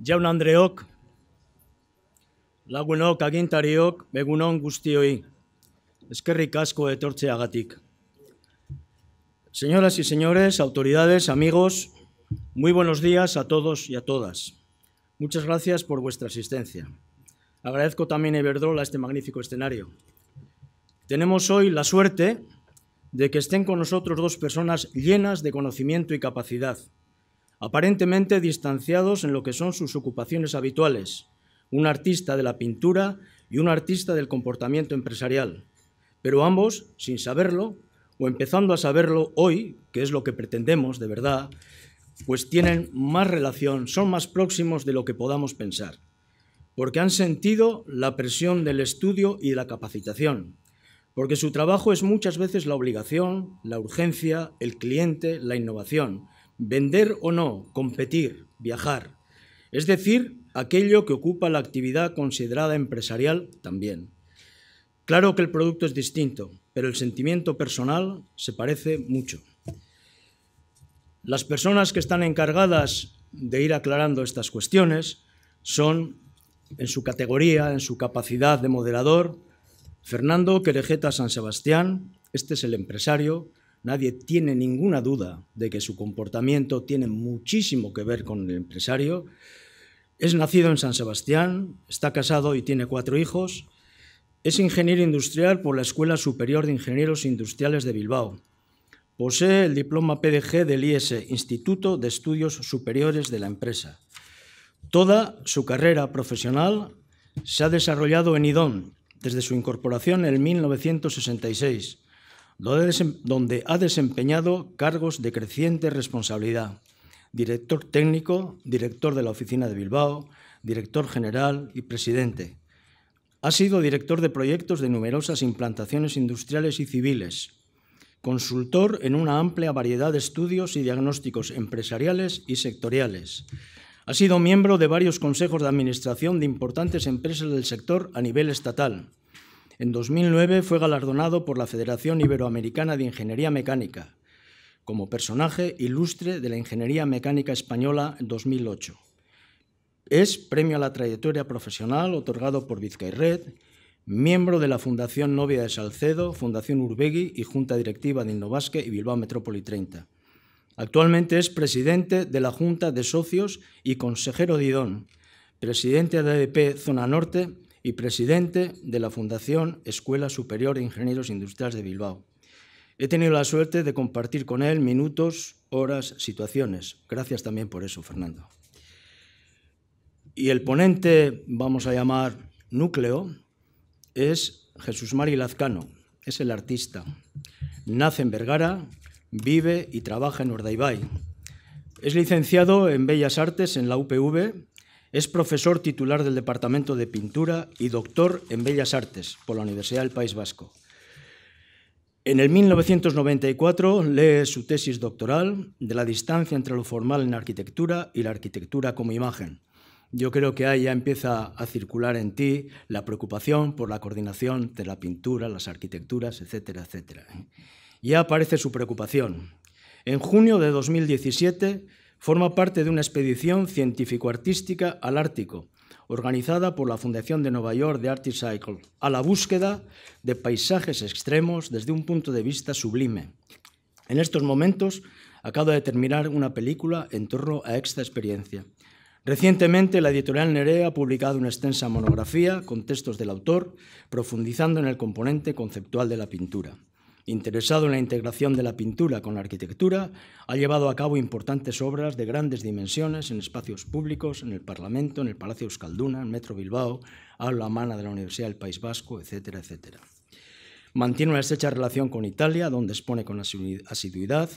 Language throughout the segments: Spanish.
Jaun Andreok, lagunok, begunon guztioi. de asko etortzeagatik. Señoras y señores, autoridades, amigos, muy buenos días a todos y a todas. Muchas gracias por vuestra asistencia. Agradezco también a Iberdrola este magnífico escenario. Tenemos hoy la suerte de que estén con nosotros dos personas llenas de conocimiento y capacidad – aparentemente distanciados en lo que son sus ocupaciones habituales, un artista de la pintura y un artista del comportamiento empresarial, pero ambos, sin saberlo, o empezando a saberlo hoy, que es lo que pretendemos de verdad, pues tienen más relación, son más próximos de lo que podamos pensar, porque han sentido la presión del estudio y de la capacitación, porque su trabajo es muchas veces la obligación, la urgencia, el cliente, la innovación, vender o no, competir, viajar, es decir, aquello que ocupa la actividad considerada empresarial también. Claro que el producto es distinto, pero el sentimiento personal se parece mucho. Las personas que están encargadas de ir aclarando estas cuestiones son, en su categoría, en su capacidad de moderador, Fernando Querejeta San Sebastián, este es el empresario, Nadie tiene ninguna duda de que su comportamiento tiene muchísimo que ver con el empresario. Es nacido en San Sebastián, está casado y tiene cuatro hijos. Es ingeniero industrial por la Escuela Superior de Ingenieros Industriales de Bilbao. Posee el diploma PDG del IS, Instituto de Estudios Superiores de la Empresa. Toda su carrera profesional se ha desarrollado en IDON desde su incorporación en 1966 donde ha desempeñado cargos de creciente responsabilidad. Director técnico, director de la Oficina de Bilbao, director general y presidente. Ha sido director de proyectos de numerosas implantaciones industriales y civiles. Consultor en una amplia variedad de estudios y diagnósticos empresariales y sectoriales. Ha sido miembro de varios consejos de administración de importantes empresas del sector a nivel estatal en 2009 fue galardonado por la Federación Iberoamericana de Ingeniería Mecánica como personaje ilustre de la Ingeniería Mecánica Española 2008. Es premio a la trayectoria profesional otorgado por Red, miembro de la Fundación Novia de Salcedo, Fundación Urbegui y Junta Directiva de Innovasque y Bilbao Metrópoli 30. Actualmente es presidente de la Junta de Socios y consejero de IDON, presidente de ADP Zona Norte y presidente de la Fundación Escuela Superior de Ingenieros Industriales de Bilbao. He tenido la suerte de compartir con él minutos, horas, situaciones. Gracias también por eso, Fernando. Y el ponente, vamos a llamar núcleo, es Jesús Mari Lazcano, es el artista. Nace en Vergara, vive y trabaja en Urdaibai. Es licenciado en Bellas Artes en la UPV es profesor titular del Departamento de Pintura y doctor en Bellas Artes por la Universidad del País Vasco. En el 1994 lee su tesis doctoral de la distancia entre lo formal en la arquitectura y la arquitectura como imagen. Yo creo que ahí ya empieza a circular en ti la preocupación por la coordinación de la pintura, las arquitecturas, etcétera, etcétera. Ya aparece su preocupación. En junio de 2017 Forma parte de una expedición científico-artística al Ártico, organizada por la Fundación de Nueva York de Articycle, Cycle, a la búsqueda de paisajes extremos desde un punto de vista sublime. En estos momentos acabo de terminar una película en torno a esta experiencia. Recientemente, la editorial Nerea ha publicado una extensa monografía con textos del autor, profundizando en el componente conceptual de la pintura. Interesado en la integración de la pintura con la arquitectura, ha llevado a cabo importantes obras de grandes dimensiones en espacios públicos, en el Parlamento, en el Palacio Euskalduna, en Metro Bilbao, a la mana de la Universidad del País Vasco, etcétera, etcétera. Mantiene una estrecha relación con Italia, donde expone con asiduidad.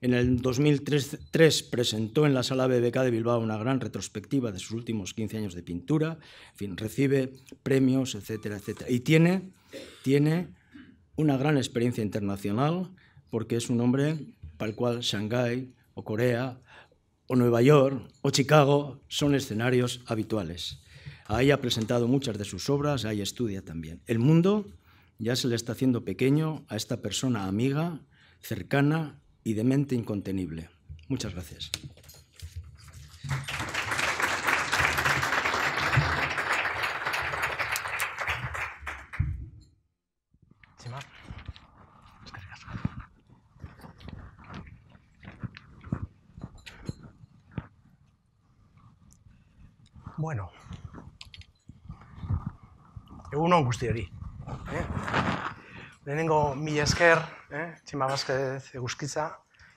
En el 2003 presentó en la sala BBK de Bilbao una gran retrospectiva de sus últimos 15 años de pintura. recibe premios, etcétera, etcétera. Y tiene, tiene una gran experiencia internacional porque es un hombre para el cual Shanghái o Corea o Nueva York o Chicago son escenarios habituales. Ahí ha presentado muchas de sus obras, ahí estudia también. El mundo ya se le está haciendo pequeño a esta persona amiga, cercana y de mente incontenible. Muchas gracias. egun guzti hori. Eh? Lehenengo mila esker, eh? bazke eguzkitza,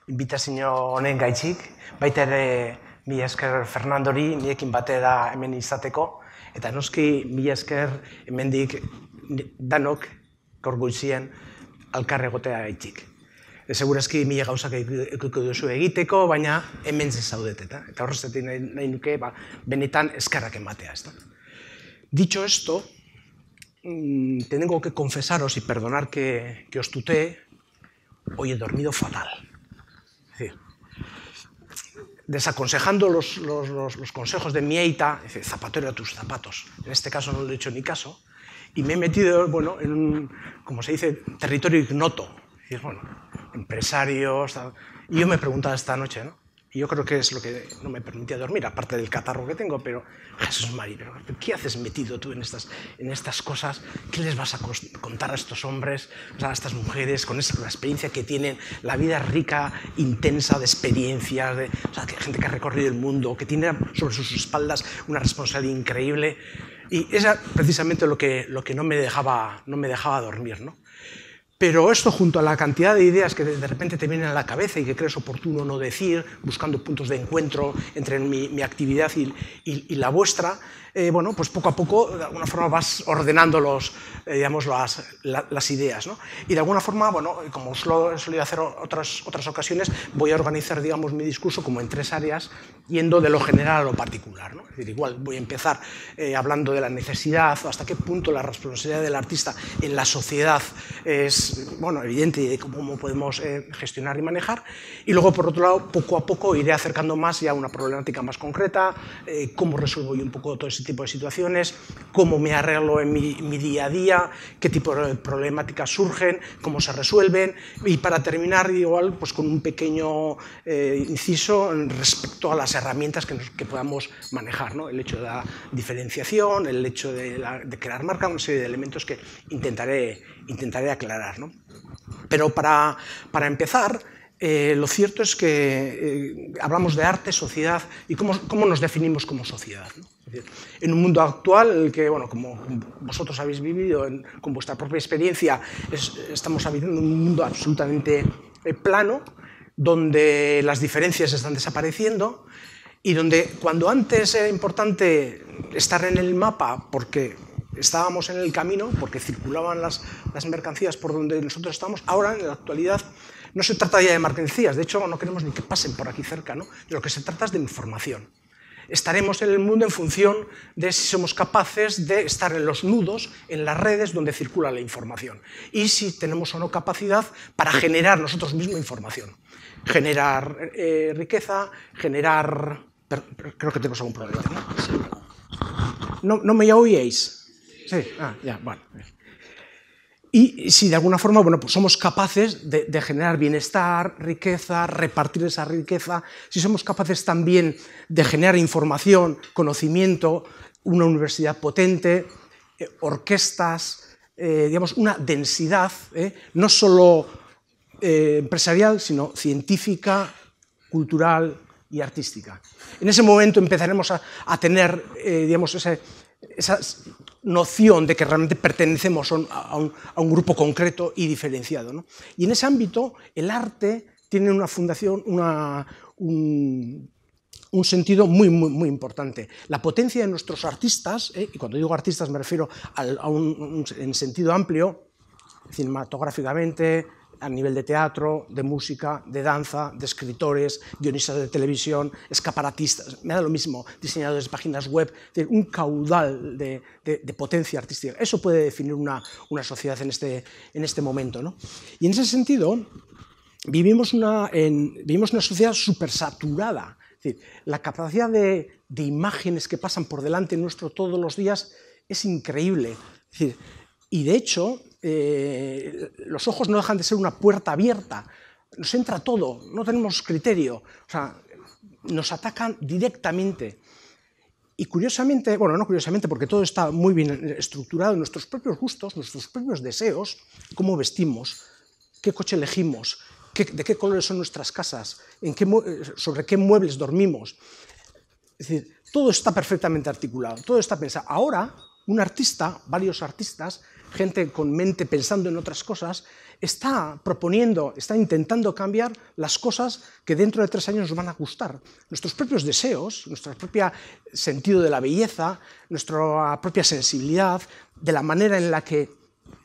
inbitazio honen gaitzik, baita ere mila esker Fernandori, niekin da hemen izateko, eta noski mila esker hemendik danok korgutzien alkarregotea gotea gaitzik. E, mila gauzak ekuko duzu egiteko, baina hemen zezaudet, eta, eta horrezetik nahi, nuke ba, benetan eskarrak ematea. Ez da? esto, Mm, tengo que confesaros y perdonar que, os tuté. hoy he dormido fatal. Es decir, desaconsejando los, consejos de mi eita, zapatero a tus zapatos. En este caso no le he hecho ni caso. Y me he metido, bueno, en un, como se dice, territorio ignoto. bueno, empresarios. Y yo me he preguntado esta noche, ¿no? Y yo creo que es lo que no me permitía dormir, aparte del catarro que tengo, pero Jesús María, ¿qué haces metido tú en estas, en estas cosas? ¿Qué les vas a contar a estos hombres, a estas mujeres, con esa experiencia que tienen, la vida rica, intensa de experiencias, de gente que ha recorrido el mundo, que tiene sobre sus espaldas una responsabilidad increíble? Y esa precisamente lo que, lo que no, me dejaba, no me dejaba dormir, ¿no? Pero esto junto a la cantidad de ideas que de repente te vienen a la cabeza y que crees oportuno no decir, buscando puntos de encuentro entre mi, actividad y, la vuestra, eh, bueno, pues poco a poco, de alguna forma, vas ordenando los, eh, digamos, las, ideas. ¿no? Y de alguna forma, bueno, como os lo he solido hacer otras, otras ocasiones, voy a organizar digamos, mi discurso como en tres áreas, yendo de lo general a lo particular. ¿no? Es decir, igual voy a empezar eh, hablando de la necesidad o hasta qué punto la responsabilidad del artista en la sociedad es bueno, evidente y cómo podemos gestionar y manejar. Y luego, por otro lado, poco a poco iré acercando más ya a una problemática más concreta, cómo resuelvo yo un poco todo ese tipo de situaciones, cómo me arreglo en mi, día a día, qué tipo de problemáticas surgen, cómo se resuelven. Y para terminar, igual, pues con un pequeño eh, inciso respecto a las herramientas que, podamos manejar, ¿no? el hecho de la diferenciación, el hecho de, crear marca, una serie de elementos que intentaré, intentaré aclarar. ¿no? Pero para, empezar, eh, lo cierto es que eh, hablamos de arte, sociedad y cómo, cómo nos definimos como sociedad. ¿no? en un mundo actual, que, bueno, como vosotros habéis vivido con vuestra propia experiencia, estamos habitando un mundo absolutamente eh, plano, donde las diferencias están desapareciendo y donde cuando antes era importante estar en el mapa porque estábamos en el camino, porque circulaban las, mercancías por donde nosotros estamos, ahora en la actualidad no se trata ya de mercancías, de hecho no queremos ni que pasen por aquí cerca, ¿no? lo que se trata es de información. Estaremos en el mundo en función de si somos capaces de estar en los nudos, en las redes donde circula la información y si tenemos o no capacidad para generar nosotros mismos información. Generar eh, riqueza, generar... creo que tenemos algún problema. ¿No, ¿No, me oíais? Sí, ah, ya, bueno. Y si de alguna forma, bueno, pues somos capaces de, generar bienestar, riqueza, repartir esa riqueza, si somos capaces también de generar información, conocimiento, una universidad potente, eh, orquestas, eh, digamos, una densidad, eh, no solo empresarial, sino científica, cultural y artística. En ese momento empezaremos a, tener, digamos, noción de que realmente pertenecemos a un, grupo concreto y diferenciado. Y en ese ámbito, el arte tiene una fundación, un, sentido muy, muy, importante. La potencia de nuestros artistas, ¿eh? y cuando digo artistas me refiero a un, en sentido amplio, cinematográficamente, a nivel de teatro, de música, de danza, de escritores, guionistas de televisión, escaparatistas, me da lo mismo, diseñadores de páginas web, un caudal de, potencia artística. Eso puede definir una, una sociedad en este, en este momento. Y en ese sentido, vivimos una, en, vivimos una sociedad supersaturada. la capacidad de, de imágenes que pasan por delante nuestro todos los días es increíble. Y de hecho, eh, los ojos no dejan de ser una puerta abierta. Nos entra todo, no tenemos criterio. O sea, nos atacan directamente. Y curiosamente, bueno, no curiosamente, porque todo está muy bien estructurado, nuestros propios gustos, nuestros propios deseos, cómo vestimos, qué coche elegimos, de qué colores son nuestras casas, en sobre qué muebles dormimos. Es decir, todo está perfectamente articulado, todo está pensado. Ahora, un artista, varios artistas, gente con mente pensando en otras cosas, está proponiendo, está intentando cambiar las cosas que dentro de tres años nos van a gustar. Nuestros propios deseos, nuestro propio sentido de la belleza, nuestra propia sensibilidad, de la manera en la que,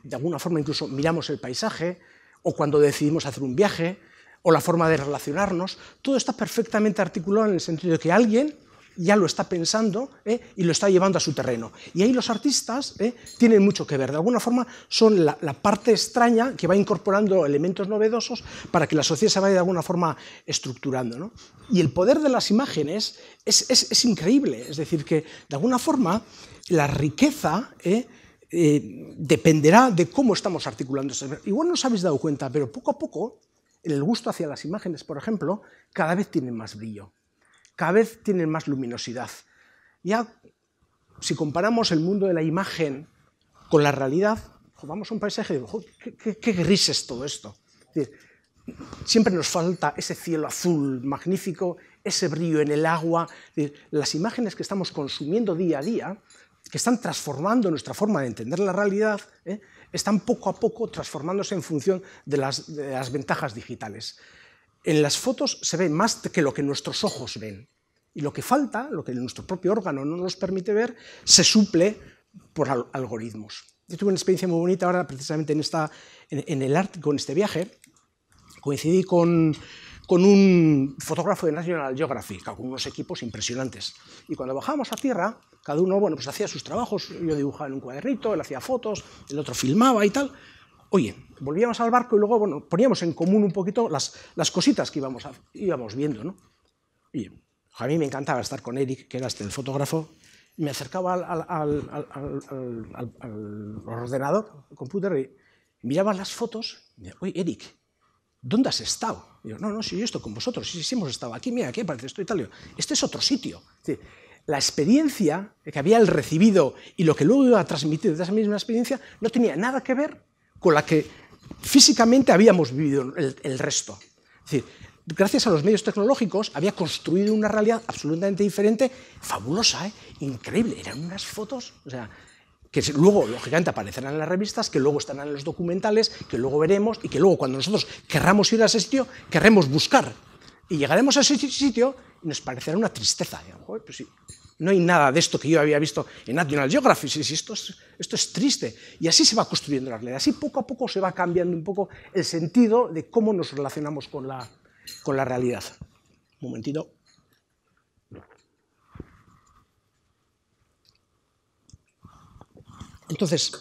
de alguna forma, incluso miramos el paisaje, o cuando decidimos hacer un viaje, o la forma de relacionarnos, todo está perfectamente articulado en el sentido de que alguien ya lo está pensando ¿eh? y lo está llevando a su terreno. Y ahí los artistas ¿eh? tienen mucho que ver. De alguna forma son la, parte extraña que va incorporando elementos novedosos para que la sociedad se vaya de alguna forma estructurando. Y el poder de las imágenes es, increíble. Es decir, que de alguna forma la riqueza... ¿eh? dependerá de cómo estamos articulando. Igual no os habéis dado cuenta, pero poco a poco el gusto hacia las imágenes, por ejemplo, cada vez tiene más brillo cada vez tienen más luminosidad. Ya si comparamos el mundo de la imagen con la realidad, vamos a un paisaje y digo, qué, qué, gris es todo esto. siempre nos falta ese cielo azul magnífico, ese brillo en el agua, las imágenes que estamos consumiendo día a día, que están transformando nuestra forma de entender la realidad, ¿eh? están poco a poco transformándose en función de las ventajas digitales en las fotos se ve más que lo que nuestros ojos ven. Y lo que falta, lo que nuestro propio órgano no nos permite ver, se suple por algoritmos. Yo tuve una experiencia muy bonita ahora, precisamente en, esta, en, el Ártico, en este viaje. Coincidí con, un fotógrafo de National Geographic, con unos equipos impresionantes. Y cuando bajábamos a tierra, cada uno bueno, pues hacía sus trabajos, yo dibujaba en un cuadernito, él hacía fotos, el otro filmaba y tal. Oye, volvíamos al barco y luego bueno, poníamos en común un poquito las, las cositas que íbamos, íbamos viendo. ¿no? Oye, a mí me encantaba estar con Eric, que era este, el fotógrafo, me acercaba al, ordenador, al computer, y miraba las fotos y oye, Eric, ¿dónde has estado? Y yo, no, no, si yo estoy con vosotros, sí, sí, hemos estado aquí, mira, aquí parece estoy tal. Este es otro sitio. la experiencia que había el recibido y lo que luego iba a transmitir de esa misma experiencia no tenía nada que ver con la que físicamente habíamos vivido el, resto. Es decir, gracias a los medios tecnológicos, había construido una realidad absolutamente diferente, fabulosa, ¿eh? increíble. Eran unas fotos, o sea, que luego, lógicamente, aparecerán en las revistas, que luego estarán en los documentales, que luego veremos y que luego, cuando nosotros querramos ir a ese sitio, querremos buscar. Y llegaremos a ese sitio y nos parecerá una tristeza. pues sí, no hay nada de esto que yo había visto en National Geographic. Esto es, esto es triste. Y así se va construyendo la realidad. Así poco a poco se va cambiando un poco el sentido de cómo nos relacionamos con la, realidad. Un momentito. Entonces,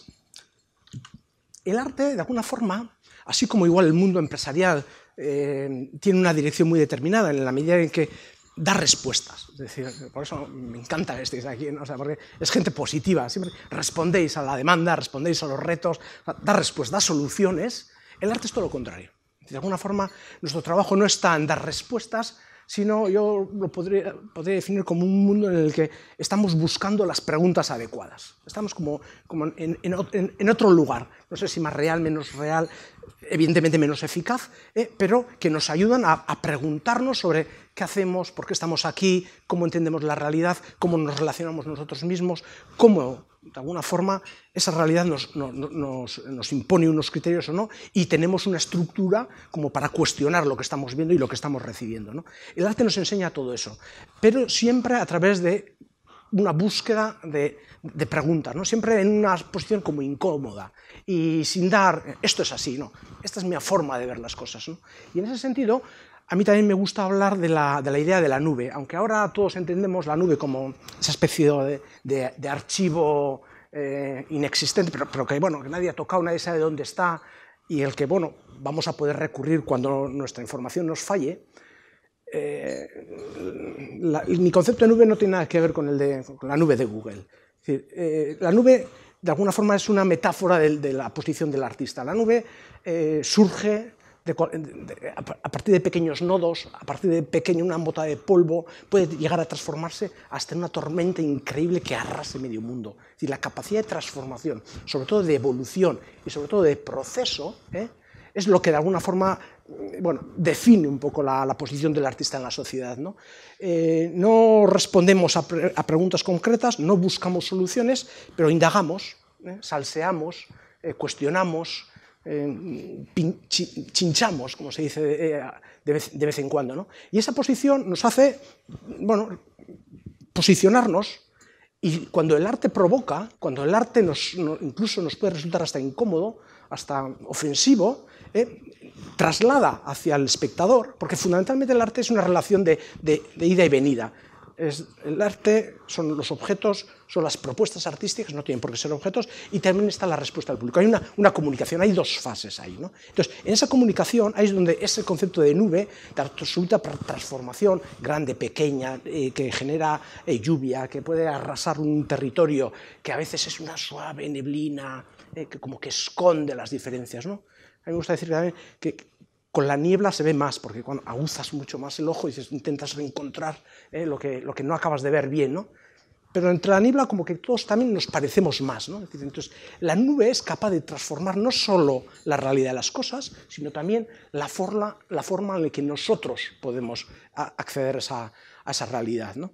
el arte, de alguna forma, así como igual el mundo empresarial eh, tiene una dirección muy determinada, en la medida en que dar respuestas. Es decir, por eso me encanta que estéis aquí, porque es gente positiva, siempre respondéis a la demanda, respondéis a los retos, dar respuestas, dar soluciones. El arte es todo lo contrario. De alguna forma, nuestro trabajo no está en dar respuestas, sino yo lo podría, definir como un mundo en el que estamos buscando las preguntas adecuadas. Estamos como, como en, en, otro lugar, no sé si más real, menos real, evidentemente menos eficaz, eh, pero que nos ayudan a, a preguntarnos sobre qué hacemos, por qué estamos aquí, cómo entendemos la realidad, cómo nos relacionamos nosotros mismos, cómo de alguna forma, esa realidad nos, nos, nos, nos, impone unos criterios o no, y tenemos una estructura como para cuestionar lo que estamos viendo y lo que estamos recibiendo. ¿no? El arte nos enseña todo eso, pero siempre a través de una búsqueda de, de preguntas, ¿no? siempre en una posición como incómoda y sin dar, esto es así, ¿no? esta es mi forma de ver las cosas. ¿no? Y en ese sentido, a mí también me gusta hablar de la, idea de la nube, aunque ahora todos entendemos la nube como esa especie de, archivo eh, inexistente, pero, que bueno, que nadie ha tocado, nadie sabe dónde está y el que bueno, vamos a poder recurrir cuando nuestra información nos falle. Eh, mi concepto de nube no tiene nada que ver con el de la nube de Google. Eh, la nube de alguna forma es una metáfora de, la posición del artista. La nube surge a partir de pequeños nodos, a partir de pequeño, una bota de polvo, puede llegar a transformarse hasta en una tormenta increíble que arrase medio mundo. Y la capacidad de transformación, sobre todo de evolución y sobre todo de proceso, ¿eh? es lo que de alguna forma mm, bueno, define un poco la, posición del artista en la sociedad. No, eh, respondemos a, preguntas concretas, no buscamos soluciones, pero indagamos, ¿eh? salseamos, cuestionamos, eh, chinchamos, como se dice eh, de, vez, en cuando. ¿no? Y esa posición nos hace bueno, posicionarnos y cuando el arte provoca, cuando el arte incluso nos puede resultar hasta incómodo, hasta ofensivo, eh, traslada hacia el espectador, porque fundamentalmente el arte es una relación de, de ida y venida el arte, son los objetos, son las propuestas artísticas, no tienen por qué ser objetos, y también está la respuesta del público. Hay una, comunicación, hay dos fases ahí. Entonces, en esa comunicación ahí es donde ese concepto de nube, de absoluta transformación, grande, pequeña, eh, que genera eh, lluvia, que puede arrasar un territorio, que a veces es una suave neblina, eh, que como que esconde las diferencias. ¿no? A mí me gusta decir que, con la niebla se ve más, porque cuando aguzas mucho más el ojo y intentas reencontrar eh, lo, que, no acabas de ver bien, Pero entre la niebla como que todos también nos parecemos más, ¿no? Entonces, la nube es capaz de transformar no solo la realidad de las cosas, sino también la forma, en la que nosotros podemos acceder a esa, realidad, ¿no?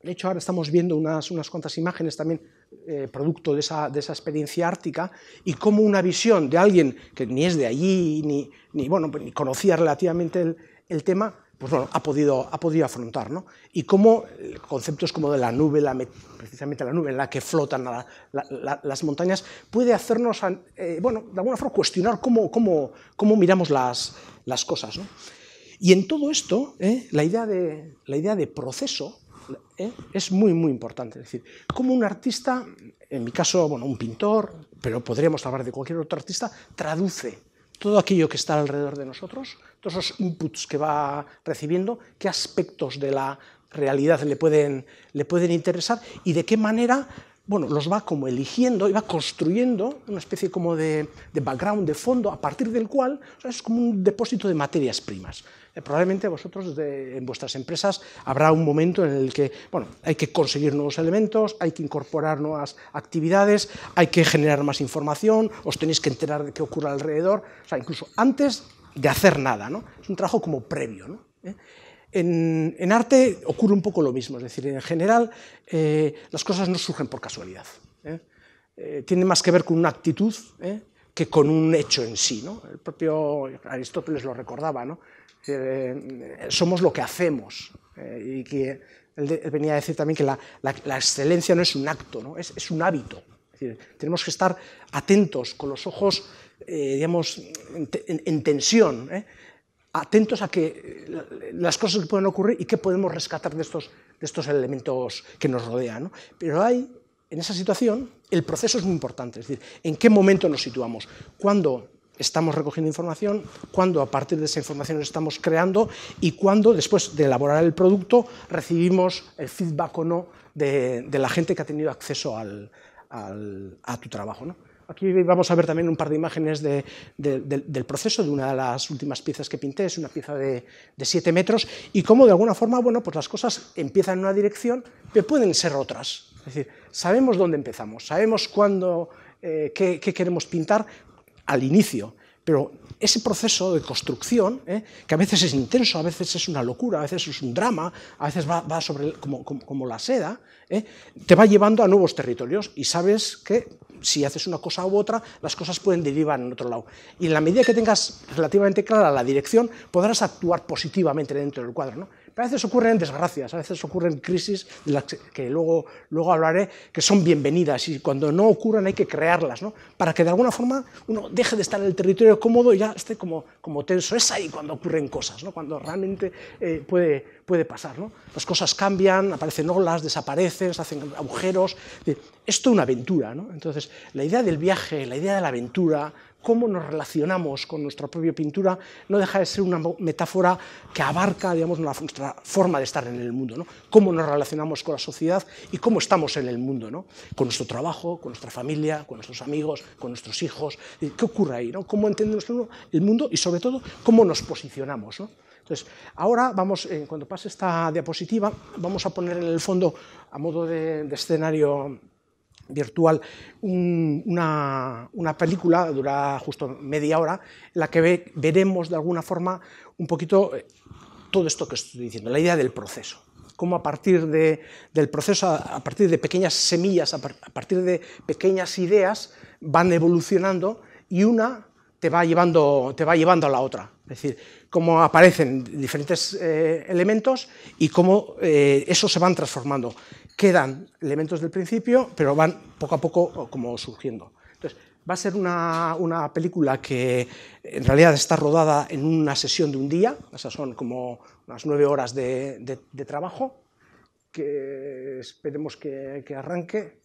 De hecho, ahora estamos viendo unas cuantas imágenes también eh, producto de esa, de esa, experiencia ártica, y cómo una visión de alguien que ni es de allí, ni, ni bueno, pues, ni conocía relativamente el, el tema, pues bueno, ha podido, ha podido afrontar, Y cómo eh, conceptos como de la nube, precisamente la nube en la que flotan las montañas, puede hacernos, eh, bueno, de alguna forma cuestionar cómo, cómo, cómo miramos las, las cosas, ¿no? Y en todo esto, la, idea de, la idea de proceso ¿Eh? es muy, muy importante. Es decir, cómo un artista, en mi caso, bueno, un pintor, pero podríamos hablar de cualquier otro artista, traduce todo aquello que está alrededor de nosotros, todos esos inputs que va recibiendo, qué aspectos de la realidad le pueden, interesar y de qué manera bueno, los va como eligiendo y va construyendo una especie como de, de background, de fondo, a partir del cual es como un depósito de materias primas. Eh, probablemente vosotros en vuestras empresas habrá un momento en el que bueno, hay que conseguir nuevos elementos, hay que incorporar nuevas actividades, hay que generar más información, os tenéis que enterar de qué ocurre alrededor, o sea, incluso antes de hacer nada, ¿no? Es un trabajo como previo, ¿no? ¿Eh? En, arte ocurre un poco lo mismo, es decir, en general eh, las cosas no surgen por casualidad. tiene más que ver con una actitud que con un hecho en sí. El propio Aristóteles lo recordaba, ¿no? Eh, somos lo que hacemos. Eh, y que él, venía a decir también que la, excelencia no es un acto, ¿no? Es, es, un hábito. Es decir, tenemos que estar atentos, con los ojos, eh, digamos, en, tensión, atentos a que las cosas que pueden ocurrir y qué podemos rescatar de estos, de estos elementos que nos rodean. Pero hay, en esa situación, el proceso es muy importante, es decir, en qué momento nos situamos, cuándo estamos recogiendo información, cuando a partir de esa información estamos creando y cuándo después de elaborar el producto recibimos el feedback o no de, la gente que ha tenido acceso a tu trabajo. Aquí vamos a ver también un par de imágenes del proceso de una de las últimas piezas que pinté, es una pieza de, 7 metros, y cómo de alguna forma, bueno, pues las cosas empiezan en una dirección, pero pueden ser otras. Es decir, sabemos dónde empezamos, sabemos cuándo, eh, qué, qué, queremos pintar, al inicio, pero ese proceso de construcción, ¿eh? que a veces es intenso, a veces es una locura, a veces es un drama, a veces va, sobre como, la seda, ¿eh? te va llevando a nuevos territorios y sabes que si haces una cosa u otra, las cosas pueden derivar en otro lado. Y en la medida que tengas relativamente clara la dirección, podrás actuar positivamente dentro del cuadro. ¿no? a veces ocurren desgracias, a veces ocurren crisis de las que luego, luego hablaré, que son bienvenidas y cuando no ocurren hay que crearlas, ¿no? para que de alguna forma uno deje de estar en el territorio cómodo y ya esté como, como tenso. Es ahí cuando ocurren cosas, ¿no? cuando realmente eh, puede, puede pasar. ¿no? Las cosas cambian, aparecen olas, desaparecen, se hacen agujeros. Es una aventura. ¿no? Entonces, la idea del viaje, la idea de la aventura, cómo nos relacionamos con nuestra propia pintura no deja de ser una metáfora que abarca digamos, nuestra forma de estar en el mundo, cómo nos relacionamos con la sociedad y cómo estamos en el mundo, con nuestro trabajo, con nuestra familia, con nuestros amigos, con nuestros hijos, qué ocurre ahí, ¿no? cómo entendemos el mundo y sobre todo cómo nos posicionamos. Entonces, ahora vamos, eh, cuando pase esta diapositiva, vamos a poner en el fondo, a modo de, de escenario virtual una, película, dura justo media hora, en la que veremos de alguna forma un poquito eh, todo esto que estoy diciendo, la idea del proceso cómo a partir de, del proceso, a, partir de pequeñas semillas, a, partir de pequeñas ideas, van evolucionando y una te va llevando, te va llevando a la otra. Es decir, cómo aparecen diferentes eh, elementos y cómo esos eh, eso se van transformando quedan elementos del principio, pero van poco a poco como surgiendo. Entonces, va a ser una, película que en realidad está rodada en una sesión de un día, o son como unas nueve horas de, trabajo, que esperemos que, arranque.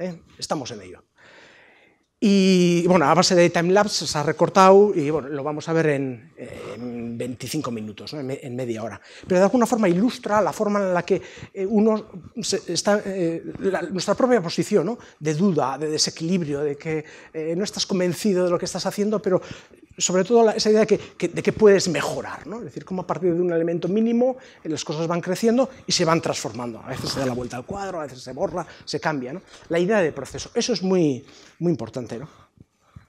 ¿eh? Estamos en ello. Y bueno, a base de timelapse se ha recortado y bueno, lo vamos a ver en, 25 minutos, en, media hora. Pero de alguna forma ilustra la forma en la que eh, uno está, eh, nuestra propia posición de duda, de desequilibrio, de que eh, no estás convencido de lo que estás haciendo, pero sobre todo esa idea de que, puedes mejorar, es decir, cómo a partir de un elemento mínimo eh, las cosas van creciendo y se van transformando. A veces se da la vuelta al cuadro, a veces se borra, se cambia. La idea de proceso, eso es muy, muy importante.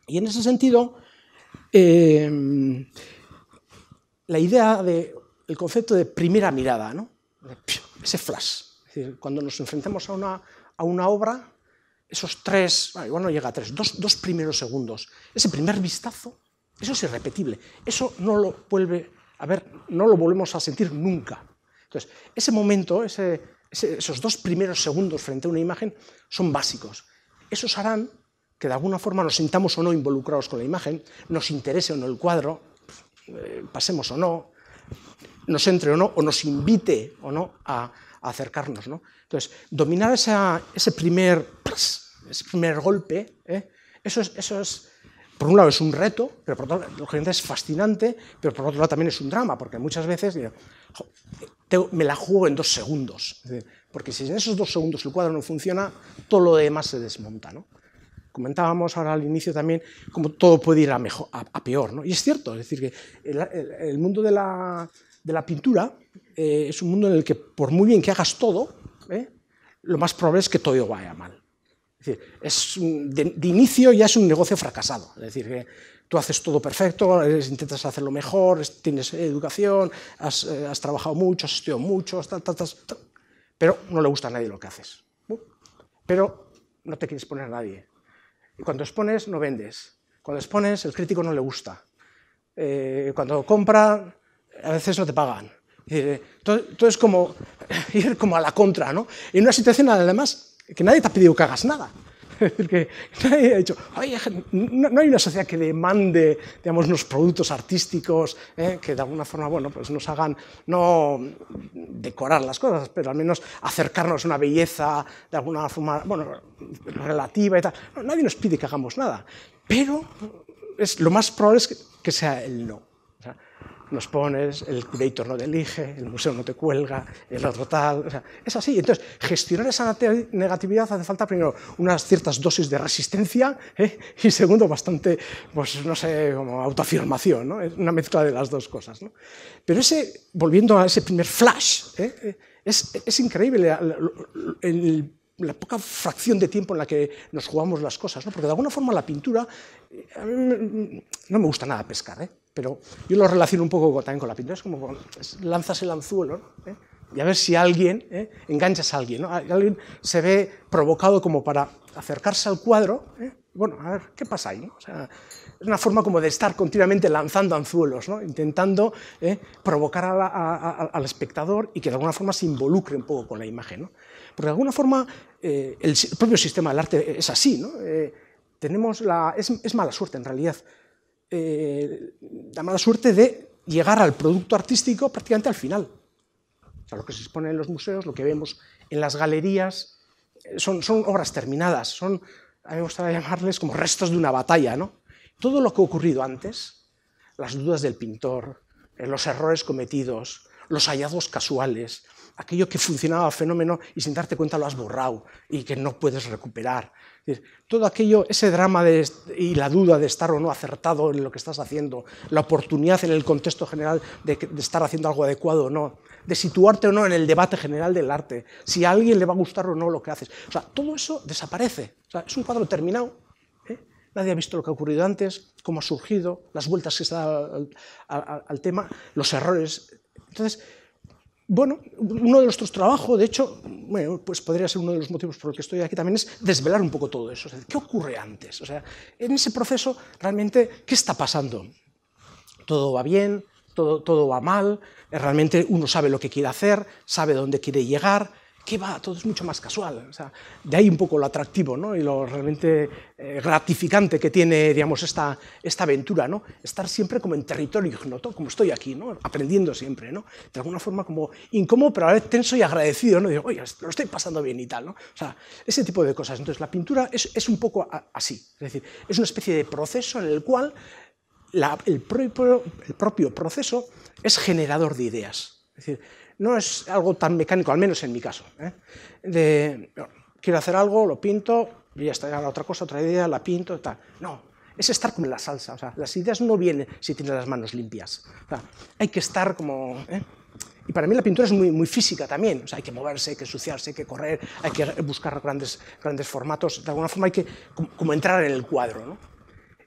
Y en ese sentido, em, la idea de, concepto de primera mirada, ¿no? ese flash, es decir, cuando nos enfrentamos a una, a una obra, esos tres, bueno, igual no llega a tres, dos primeros segundos, ese primer vistazo eso es irrepetible. Eso no lo vuelve a ver, no lo volvemos a sentir nunca. Entonces, ese momento, esos dos primeros segundos frente a una imagen son básicos. Esos harán que de alguna forma nos sintamos o no involucrados con la imagen, nos interese o no el cuadro, eh, pasemos o no, nos entre o no, o nos invite o no a, acercarnos. Entonces, dominar ese, primer, primer golpe, ¿eh? eso es por un lado es un reto, pero por otro lado, es fascinante, pero por otro lado también es un drama, porque muchas veces me la juego en dos segundos. porque si en esos dos segundos el cuadro no funciona, todo lo demás se desmonta. ¿no? Comentábamos ahora al inicio también cómo todo puede ir a, mejor, a, peor. ¿no? Y es cierto, es decir, que el, mundo de la, pintura eh, es un mundo en el que por muy bien que hagas todo, ¿eh? lo más probable es que todo vaya mal. Es decir, de, inicio ya es un negocio fracasado. Es decir, que tú haces todo perfecto, intentas hacerlo mejor, tienes educación, eh, has, trabajado mucho, has estudiado mucho, pero no le gusta a nadie lo que haces. Pero no te quieres poner a nadie. Y cuando expones, no vendes. Cuando expones, el crítico no le gusta. Eh, cuando compra, a veces no te pagan. Entonces, todo, es como ir como a la contra, ¿no? En una situación, además, que nadie te ha pedido que hagas nada. Es decir, que nadie ha dicho, Oye, no, hay una sociedad que demande, digamos, unos productos artísticos eh, que de alguna forma, bueno, pues nos hagan no decorar las cosas, pero al menos acercarnos a una belleza de alguna forma, bueno, relativa y tal. nadie nos pide que hagamos nada, pero es, lo más probable es que sea el no. Nos pones, el curator no te elige, el museo no te cuelga, el otro tal. es así. Entonces, gestionar esa negatividad hace falta primero unas ciertas dosis de resistencia ¿eh? y segundo, bastante, pues no sé, como autoafirmación, ¿no? una mezcla de las dos cosas. Pero ese, volviendo a ese primer flash, ¿eh? es, increíble la, poca fracción de tiempo en la que nos jugamos las cosas, ¿no? porque de alguna forma la pintura, eh, no me gusta nada pescar. ¿eh? pero yo lo relaciono un poco también con la pintura, es como lanzas el anzuelo ¿Eh? y a ver si alguien, ¿eh? enganchas a alguien, alguien se ve provocado como para acercarse al cuadro, ¿eh? bueno, a ver, ¿qué pasa ahí? es una forma como de estar continuamente lanzando anzuelos, intentando provocar al espectador y que de alguna forma se involucre un poco con la imagen. Porque de alguna forma el propio sistema del arte es así, tenemos la, es, es mala suerte en realidad eh, la mala suerte de llegar al producto artístico prácticamente al final. O sea, lo que se expone en los museos, lo que vemos en las galerías, eh, son, obras terminadas, son, a mí me llamarles como restos de una batalla. ¿no? Todo lo que ha ocurrido antes, las dudas del pintor, eh, los errores cometidos, los hallazgos casuales, aquello que funcionaba fenómeno y sin darte cuenta lo has borrado y que no puedes recuperar. todo aquello, ese drama de, y la duda de estar o no acertado en lo que estás haciendo, la oportunidad en el contexto general de, estar haciendo algo adecuado o no, de situarte o no en el debate general del arte, si a alguien le va a gustar o no lo que haces. O sea, todo eso desaparece. es un cuadro terminado ¿eh? nadie ha visto lo que ha ocurrido antes, cómo ha surgido, las vueltas que se da al, al tema, los errores. Entonces, bueno, uno de nuestros trabajos, de hecho, bueno, pues podría ser uno de los motivos por los que estoy aquí también, es desvelar un poco todo eso. ¿Qué ocurre antes? O sea, en ese proceso, realmente, ¿qué está pasando? ¿Todo va bien? ¿Todo, todo va mal? ¿Realmente uno sabe lo que quiere hacer? ¿Sabe dónde quiere llegar? ¿Qué va? Todo es mucho más casual. de ahí un poco lo atractivo ¿no? y lo realmente eh, gratificante que tiene digamos, esta, esta aventura. ¿no? Estar siempre como en territorio ignoto, como estoy aquí, ¿no? aprendiendo siempre. ¿no? De alguna forma como incómodo, pero a la vez tenso y agradecido. ¿no? Digo, oye, lo estoy pasando bien y tal. ¿no? sea, ese tipo de cosas. Entonces, la pintura es, un poco así. Es decir, es una especie de proceso en el cual el, propio, el propio proceso es generador de ideas. Es decir, no es algo tan mecánico, al menos en mi caso. ¿eh? quiero hacer algo, lo pinto, y ya está, otra cosa, otra idea, la pinto, tal. No, es estar como en la salsa. las ideas no vienen si tienes las manos limpias. hay que estar como... ¿eh? Y para mí la pintura es muy, física también. hay que moverse, hay que ensuciarse, hay que correr, hay que buscar grandes, formatos. De alguna forma hay que entrar en el cuadro. ¿no?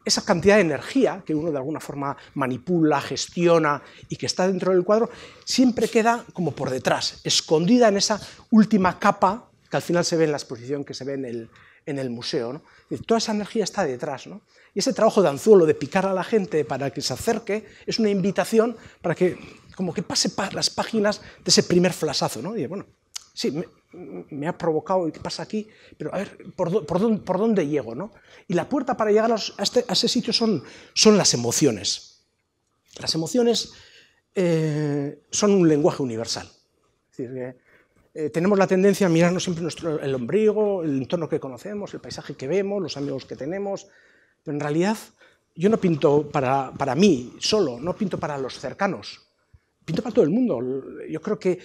esa cantidad de energía que uno de alguna forma manipula, gestiona y que está dentro del cuadro, siempre queda como por detrás, escondida en esa última capa que al final se ve en la exposición que se ve en el, en el museo. toda esa energía está detrás. ¿no? Y ese trabajo de anzuelo, de picar a la gente para que se acerque, es una invitación para que como que pase las páginas de ese primer flasazo. Y bueno, sí, me ha provocado y qué pasa aquí, pero a ver, ¿por, dónde, por llego? ¿no? Y la puerta para llegar este, a, ese sitio son, son, las emociones. Las emociones eh, son un lenguaje universal. Eh, eh, tenemos la tendencia a mirarnos siempre nuestro, el ombligo, el entorno que conocemos, el paisaje que vemos, los amigos que tenemos, pero en realidad yo no pinto para, para mí solo, no pinto para los cercanos, pinto para todo el mundo. Yo creo que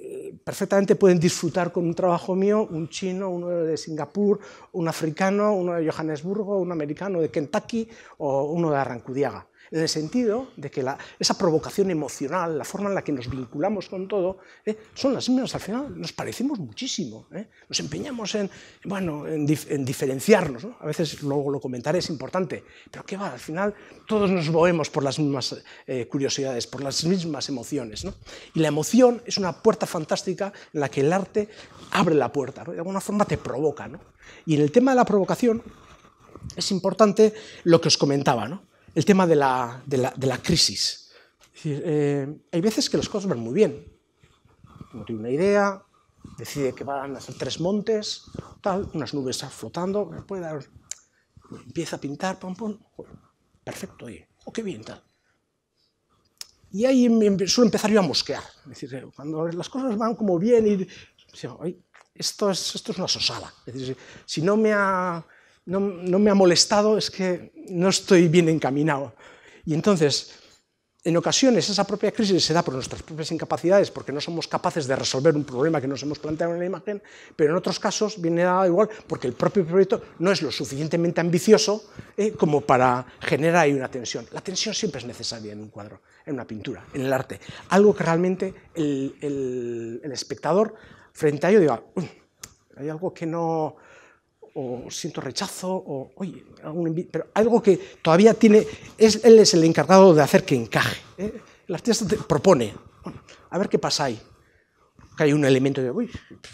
eh, perfectamente pueden disfrutar con un trabajo mío un chino, uno de Singapur, un africano, uno de Johannesburgo, un americano de Kentucky o uno de Arrancudiaga en el sentido de que esa provocación emocional, la forma en la que nos vinculamos con todo, eh, son las mismas, al final nos parecemos muchísimo, eh. nos empeñamos en, bueno, en, diferenciarnos, a veces luego lo comentaré, es importante, pero qué va, al final todos nos movemos por las mismas eh, curiosidades, por las mismas emociones, y la emoción es una puerta fantástica en la que el arte abre la puerta, de alguna forma te provoca, y en el tema de la provocación, es importante lo que os comentaba, ¿no? el tema de la, de la, de la crisis. Eh, hay veces que las cosas van muy bien. uno tiene una idea, decide que van a hacer tres montes, tal, unas nubes flotando, puede dar, empieza a pintar, pam, perfecto, o o oh, qué bien, tal. Y ahí em, em, suelo empezar yo a mosquear. decir, eh, cuando las cosas van como bien y... Esto es, esto es una sosada, decir, si no me ha no, me ha molestado, es que no estoy bien encaminado. Y entonces, en ocasiones esa propia crisis se da por nuestras propias incapacidades, porque no somos capaces de resolver un problema que nos hemos planteado en la imagen, pero en otros casos viene dado igual porque el propio proyecto no es lo suficientemente ambicioso eh, como para generar ahí una tensión. La tensión siempre es necesaria en un cuadro, en una pintura, en el arte. Algo que realmente el, el espectador frente a ello diga, hay algo que no, o siento rechazo, o oye, pero algo que todavía tiene, es, él es el encargado de hacer que encaje. ¿eh? El artista te propone, a ver qué pasa ahí. Que hay un elemento de, uy,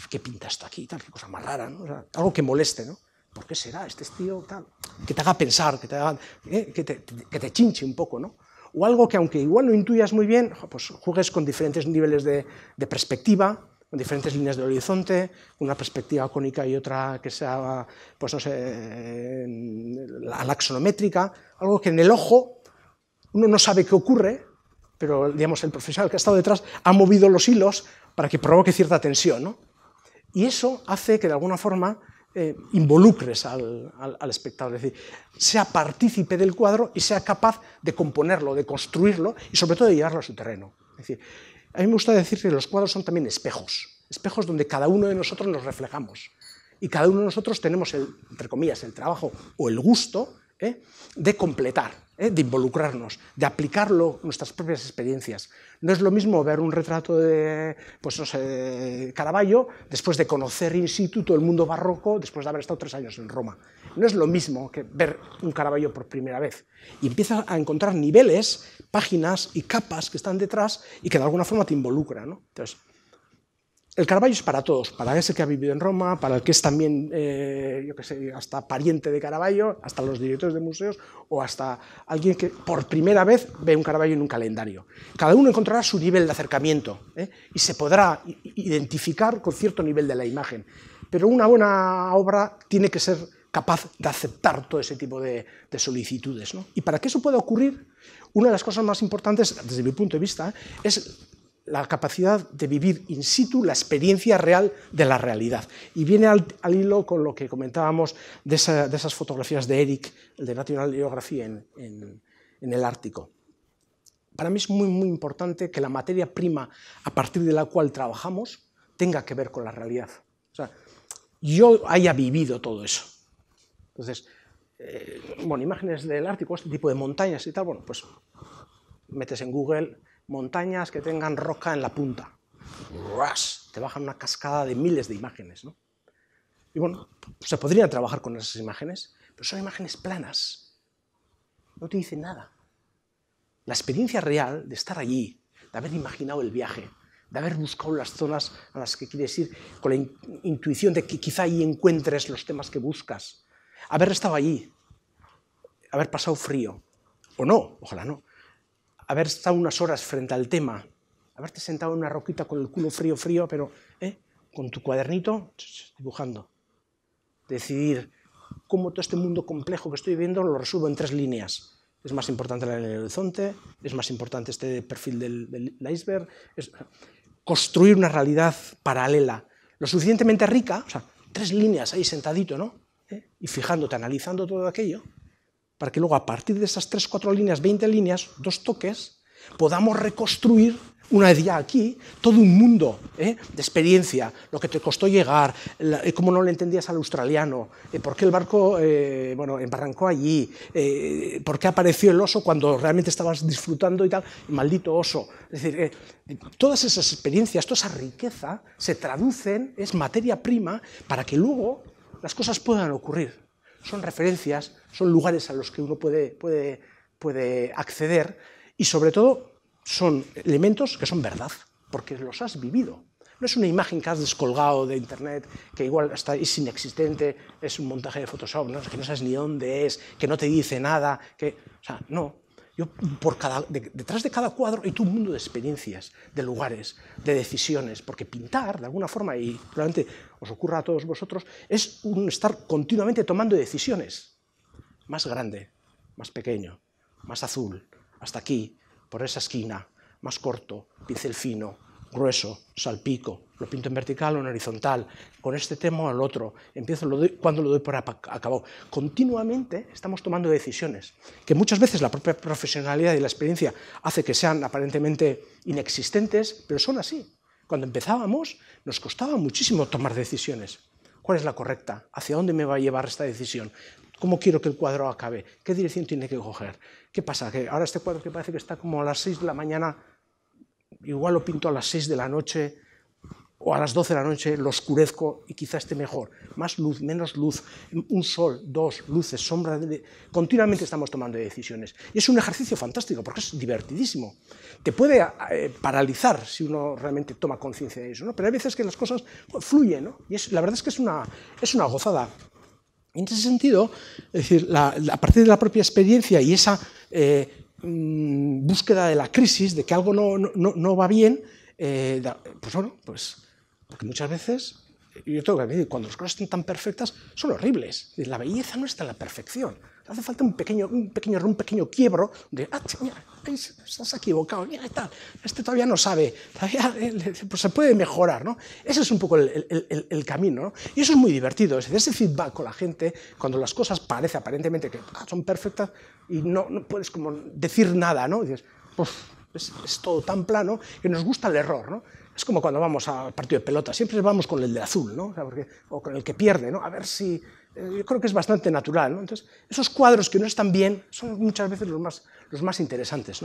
qué pinta esto aquí, tal, qué cosa más rara, ¿no? algo que moleste, ¿no? ¿Por qué será este estilo, tal? Que te haga pensar, que te, haga, ¿eh? que te, chinche un poco, ¿no? o algo que aunque igual no intuyas muy bien, pues juegues con diferentes niveles de, de perspectiva, con diferentes líneas de horizonte, una perspectiva cónica y otra que sea, pues no sé, la axonométrica, algo que en el ojo uno no sabe qué ocurre, pero digamos el profesional que ha estado detrás ha movido los hilos para que provoque cierta tensión. ¿no? Y eso hace que de alguna forma eh, involucres al, al, al, espectador, es decir, sea partícipe del cuadro y sea capaz de componerlo, de construirlo y sobre todo de llevarlo a su terreno. Es decir, a mí me gusta decir que los cuadros son también espejos, espejos donde cada uno de nosotros nos reflejamos. Y cada uno de nosotros tenemos, el, entre comillas, el trabajo o el gusto ¿eh? de completar ¿eh? de involucrarnos, de aplicarlo nuestras propias experiencias. No es lo mismo ver un retrato de pues, no Caravaggio después de conocer in situ todo el mundo barroco, después de haber estado tres años en Roma. No es lo mismo que ver un Caravaggio por primera vez. Y empiezas a encontrar niveles, páginas y capas que están detrás y que de alguna forma te involucran. ¿no? Entonces, el Caravaggio es para todos, para ese que ha vivido en Roma, para el que es también, eh, yo qué sé, hasta pariente de Caravaggio, hasta los directores de museos o hasta alguien que por primera vez ve un Caravaggio en un calendario. Cada uno encontrará su nivel de acercamiento ¿eh? y se podrá identificar con cierto nivel de la imagen. Pero una buena obra tiene que ser capaz de aceptar todo ese tipo de, solicitudes. Y para que eso pueda ocurrir, una de las cosas más importantes, desde mi punto de vista, ¿eh? es la capacidad de vivir in situ la experiencia real de la realidad. Y viene al, hilo con lo que comentábamos de, esas fotografías de Eric, el de National Geographic, en, el Ártico. Para mí es muy, muy importante que la materia prima a partir de la cual trabajamos tenga que ver con la realidad. O sea, yo haya vivido todo eso. Entonces, eh, bueno, imágenes del Ártico, este tipo de montañas y tal, bueno, pues metes en Google montañas que tengan roca en la punta. Te bajan una cascada de miles de imágenes. ¿no? Y bueno, se podría trabajar con esas imágenes, pero son imágenes planas. No te dicen nada. La experiencia real de estar allí, de haber imaginado el viaje, de haber buscado las zonas a las que quieres ir, con la intuición de que quizá ahí encuentres los temas que buscas, haber estado allí, haber pasado frío, o no, ojalá no, haber estado unas horas frente al tema, haberte sentado en una roquita con el culo frío, frío, pero ¿eh? con tu cuadernito dibujando. Decidir cómo todo este mundo complejo que estoy viendo lo resuelvo en tres líneas. Es más importante la del horizonte, es más importante este perfil del, iceberg. Es construir una realidad paralela, lo suficientemente rica, o sea, tres líneas ahí sentadito, ¿no? ¿Eh? Y fijándote, analizando todo aquello, para que luego a partir de esas tres, cuatro líneas, 20 líneas, dos toques, podamos reconstruir una idea aquí todo un mundo ¿eh? de experiencia, lo que te costó llegar, eh, cómo no le entendías al australiano, eh, por qué el barco bueno, embarrancó allí, por qué apareció el oso cuando realmente estabas disfrutando y tal, maldito oso. Es decir, todas esas experiencias, toda esa riqueza se traducen, es materia prima para que luego las cosas puedan ocurrir son referencias, son lugares a los que uno puede, puede, puede acceder y sobre todo son elementos que son verdad, porque los has vivido. No es una imagen que has descolgado de internet, que igual está, es inexistente, es un montaje de Photoshop, que no sabes ni dónde es, que no te dice nada, que, o sea, no, Mm, por cada, detrás de cada cuadro hay todo un mundo de experiencias, de lugares, de decisiones, porque pintar, de alguna forma, y probablemente os ocurra a todos vosotros, es un estar continuamente tomando decisiones. Más grande, más pequeño, más azul, hasta aquí, por esa esquina, más corto, pincel fino, grueso, salpico, lo pinto en vertical o en horizontal, con este tema o otro, empiezo cuando lo doy por acabado. Continuamente estamos tomando decisiones, que muchas veces la propia profesionalidad y la experiencia hace que sean aparentemente inexistentes, pero son así. Cuando empezábamos nos costaba muchísimo tomar decisiones. ¿Cuál es la correcta? ¿Hacia dónde me va a llevar esta decisión? ¿Cómo quiero que el cuadro acabe? ¿Qué dirección tiene que coger? ¿Qué pasa? Que ahora este cuadro que parece que está como a las 6 de la mañana igual lo pinto a las 6 de la noche o a las 12 de la noche, lo oscurezco y quizá esté mejor. Más luz, menos luz, un sol, dos, luces, sombra. De... Continuamente estamos tomando decisiones. Y es un ejercicio fantástico porque es divertidísimo. Te puede eh, paralizar si uno realmente toma conciencia de eso, ¿no? Pero hay veces que las cosas fluyen, ¿no? Y es, la verdad es que es una, es una gozada. En ese sentido, es decir, la, a partir de la propia experiencia y esa eh, Mm, búsqueda de la crisis, de que algo no, va bien, eh, pues bueno, pues porque muchas veces, yo tengo que decir, cuando las cosas están tan perfectas, son horribles. La belleza no está en la perfección hace falta un pequeño, un pequeño un pequeño quiebro de, ah, mira, estás equivocado, mira, tal, este todavía no sabe, todavía pues se puede mejorar, ¿no? Ese es un poco el, camino, ¿no? Y eso es muy divertido, es ese feedback con la gente, cuando las cosas parece aparentemente que ah, son perfectas y no, puedes como decir nada, ¿no? dices, es, todo tan plano que nos gusta el error, ¿no? Es como cuando vamos al partido de pelota, siempre vamos con el de azul, ¿no? O, o con el que pierde, ¿no? A ver si eh, yo creo que es bastante natural. Entonces, esos cuadros que no están bien son muchas veces los más, los más interesantes.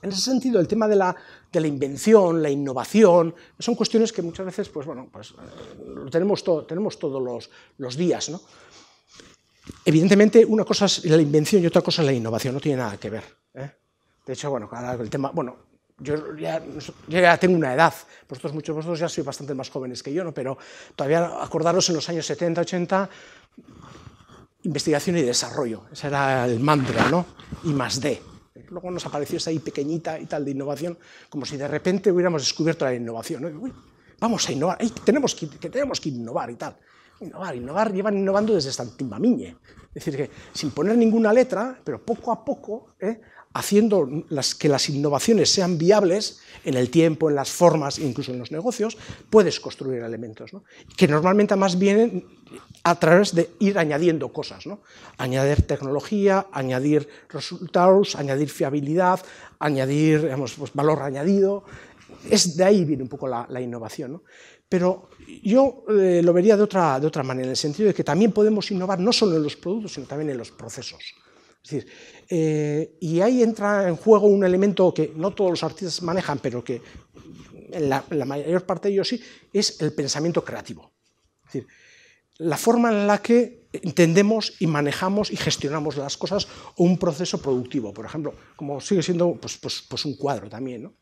En ese sentido, el tema de la, de la, invención, la innovación, son cuestiones que muchas veces, pues bueno, pues eh, tenemos, todo, tenemos todos los, los días, Evidentemente, una cosa es la invención y otra cosa es la innovación, no tiene nada que ver. ¿eh? De hecho, bueno, el tema, bueno, yo ya, tengo una edad, vosotros muchos vosotros ya sois bastante más jóvenes que yo, ¿no? pero todavía acordaros en los años 70, 80, investigación y desarrollo, ese era el mantra, ¿no? Y más D. Luego nos apareció esa ahí pequeñita y tal de innovación, como si de repente hubiéramos descubierto la innovación. vamos a innovar, tenemos, que, tenemos que innovar y tal. Innovar, innovar, llevan innovando desde Santimamiñe. Es decir, que sin poner ninguna letra, pero poco a poco ¿eh? haciendo que las innovaciones sean viables en el tiempo, en las formas, incluso en los negocios, puedes construir elementos, que normalmente más vienen a través de ir añadiendo cosas, añadir tecnología, añadir resultados, añadir fiabilidad, añadir pues, valor añadido, es de ahí viene un poco la, innovación. Pero yo eh, lo vería de otra, de otra manera, en el sentido de que también podemos innovar no solo en los productos, sino también en los procesos decir, eh, y ahí entra en juego un elemento que no todos los artistas manejan, pero que la, la mayor parte de ellos sí, es el pensamiento creativo. decir, la forma en la que entendemos y manejamos y gestionamos las cosas o un proceso productivo, por ejemplo, como sigue siendo pues, pues, pues un cuadro también. ¿no?